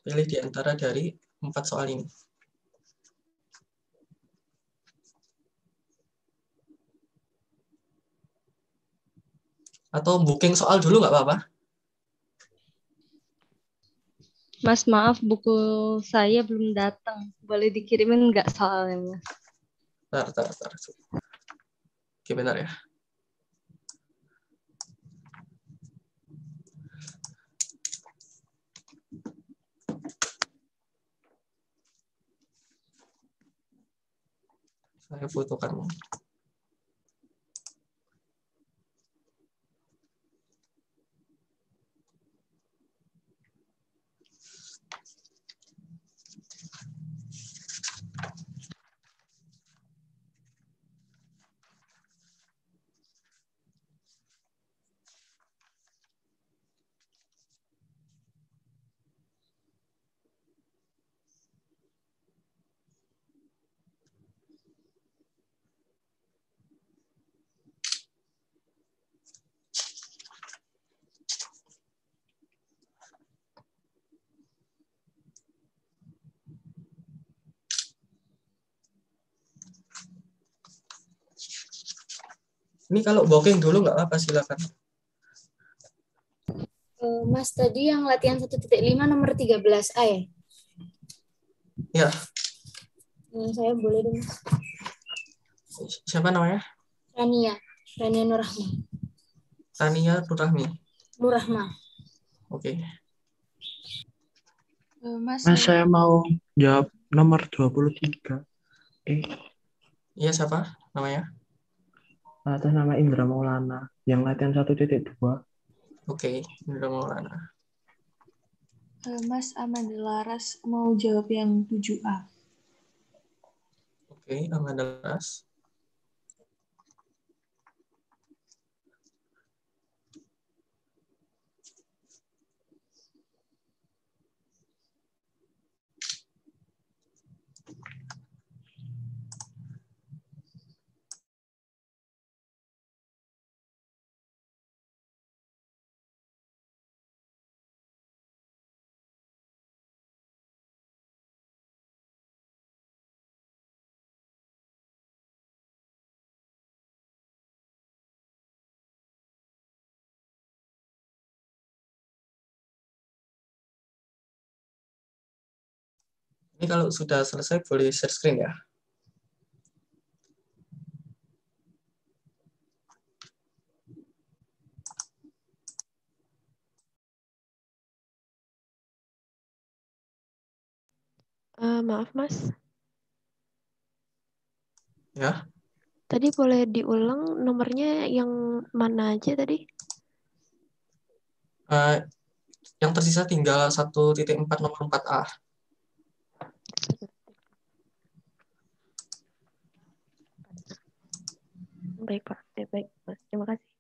Pilih di antara dari empat soal ini. Atau booking soal dulu nggak apa-apa? Mas, maaf buku saya belum datang. Boleh dikirimin nggak soalnya, Mas? Bentar, bentar, bentar. Oke, bentar ya. Saya butuhkan. Ini kalau booking dulu nggak apa apa silakan. Eh, Mas tadi yang latihan 1.5 nomor 13A ya? Ya. Nah, saya boleh dong. Siapa namanya? Tania. Tania Nurahmi. Tania Nurahmi. Nurahma. Oke. Okay. Eh, Mas, Mas saya mau jawab nomor 23. Eh. Iya siapa namanya? atas nama Indra Maulana yang latihan 1.2. Oke, okay, Indra Maulana. Eh, Mas Amanda Laras mau jawab yang 7A. Oke, okay, Amanda Laras. Ini kalau sudah selesai boleh share screen ya. Uh, maaf mas. Ya. Tadi boleh diulang nomornya yang mana aja tadi? Uh, yang tersisa tinggal 1.4 nomor 4A. Baik Pak, ya, baik Mas. Terima kasih.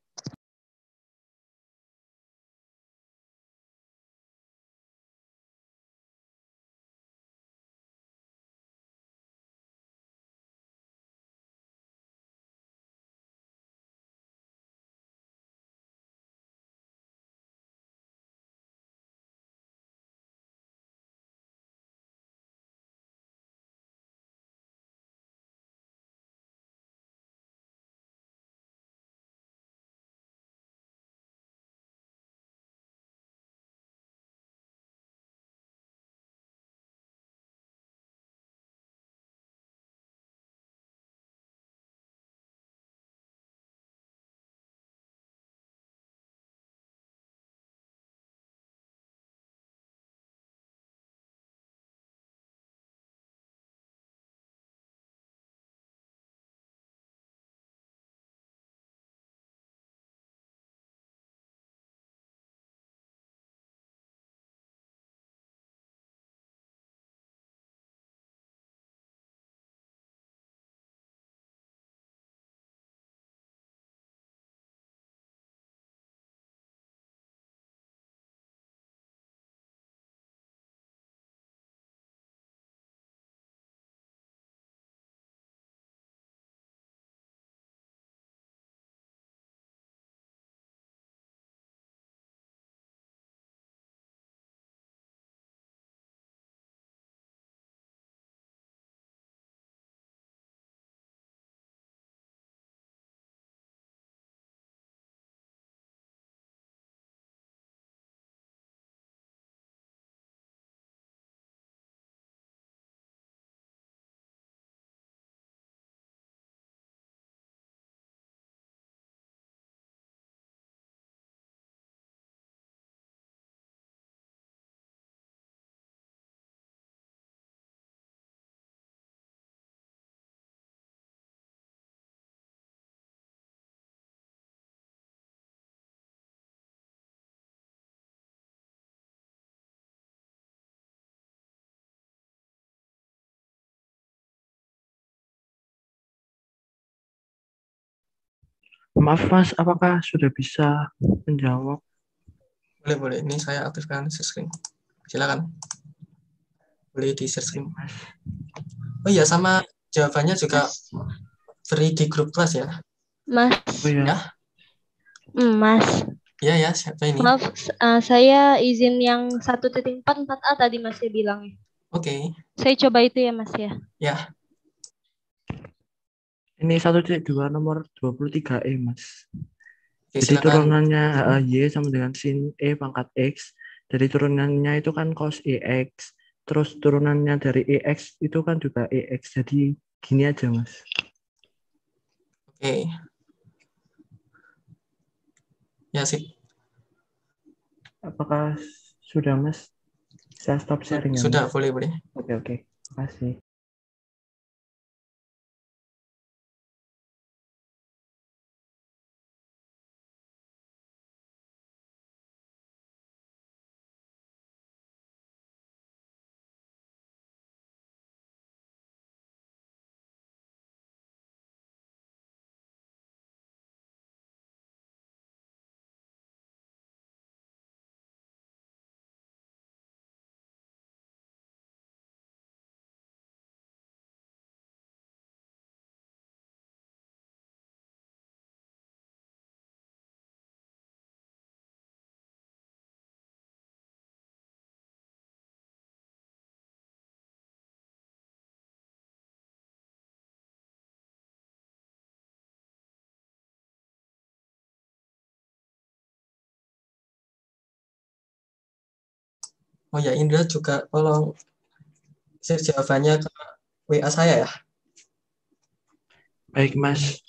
Maaf Mas, apakah sudah bisa menjawab? Boleh, boleh. Ini saya aktifkan share screen. Silakan. Boleh di share screen. Oh iya, sama jawabannya juga free di grup kelas ya? Mas. Oh, iya. Ya? Hmm, mas. Iya ya, siapa ini? Maaf, uh, saya izin yang 1.44A tadi Mas ya bilang. Oke. Okay. Saya coba itu ya Mas ya. Ya ini satu titik dua nomor dua puluh tiga e mas Oke, jadi silakan. turunannya uh, y sama dengan sin e pangkat x Jadi turunannya itu kan cos e x. terus turunannya dari e x itu kan juga e x. jadi gini aja mas oke ya sih. apakah sudah mas saya stop sharing ya, sudah mas? boleh boleh oke oke terima kasih Oh ya, Indra juga tolong share jawabannya ke WA saya ya. Baik, Mas.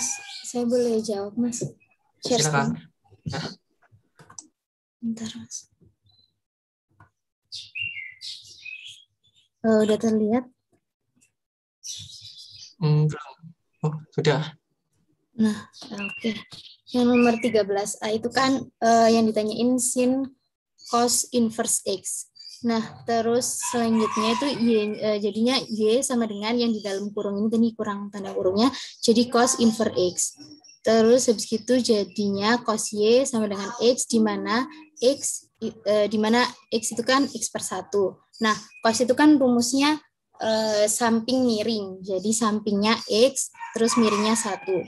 Saya boleh jawab, Mas. Share Silakan. ntar Mas. oh, udah terlihat? Hmm, oh, sudah. Nah, oke. Okay. Yang nomor 13A ah, itu kan uh, yang ditanyain sin cos inverse X. Nah, terus selanjutnya itu y, eh, jadinya y sama dengan yang di dalam kurung ini tadi kurang tanda kurungnya jadi cos inver x. Terus habis itu jadinya cos y sama dengan x di mana x uh, di mana x itu kan x per satu. Nah, cos itu kan rumusnya uh, samping miring. Jadi sampingnya x terus miringnya satu.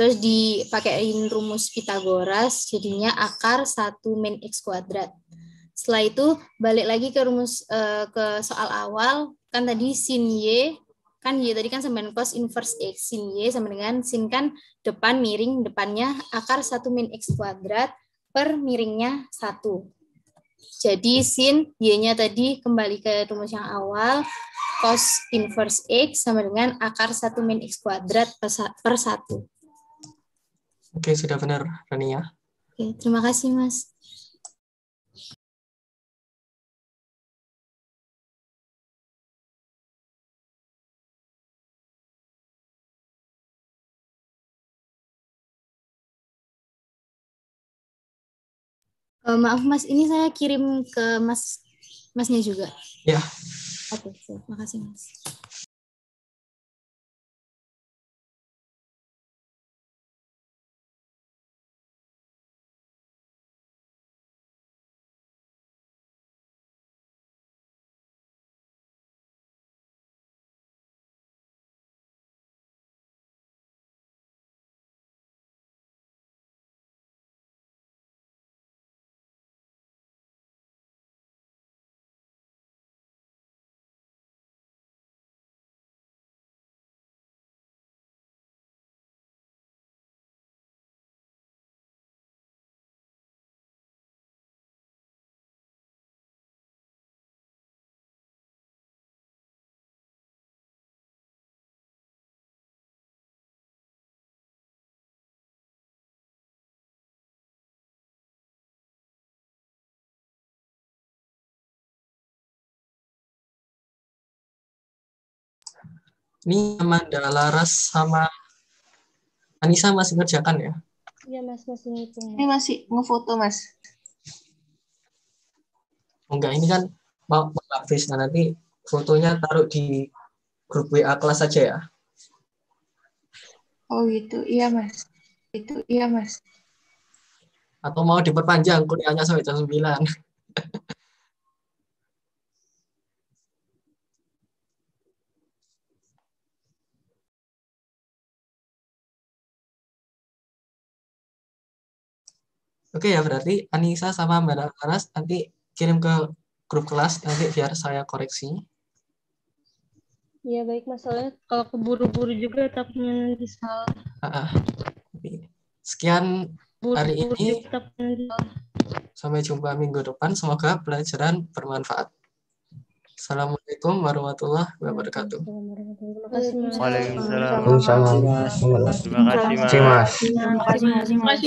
Terus dipakein rumus Pitagoras jadinya akar 1 min x kuadrat. Setelah itu balik lagi ke rumus eh, ke soal awal kan tadi sin y kan y tadi kan sama dengan cos inverse x sin y sama dengan sin kan depan miring depannya akar 1 min x kuadrat per miringnya 1. Jadi sin y-nya tadi kembali ke rumus yang awal cos inverse x sama dengan akar 1 min x kuadrat per 1. Oke, sudah benar Rania. Oke, terima kasih Mas. Uh, maaf Mas, ini saya kirim ke Mas Masnya juga. Ya. Oke, okay, so, makasih Mas. Ini Amanda Laras sama Anissa masih ngerjakan ya? Iya mas, masih ngitung. Ini masih ngefoto mas. Oh, enggak, ini kan mau mengupdate nah, nanti fotonya taruh di grup WA kelas saja ya. Oh gitu, iya mas. Itu iya mas. Atau mau diperpanjang kuliahnya sampai jam 9. [LAUGHS] Oke ya berarti Anissa sama Mbak Aras nanti kirim ke grup kelas nanti biar saya koreksi. Iya baik masalahnya kalau keburu-buru juga takutnya nanti salah. sekian buru, hari ini. Sampai jumpa minggu depan. Semoga pelajaran bermanfaat. Assalamualaikum warahmatullahi wabarakatuh. Waalaikumsalam. Terima kasih, Mas. Terima kasih, Mas.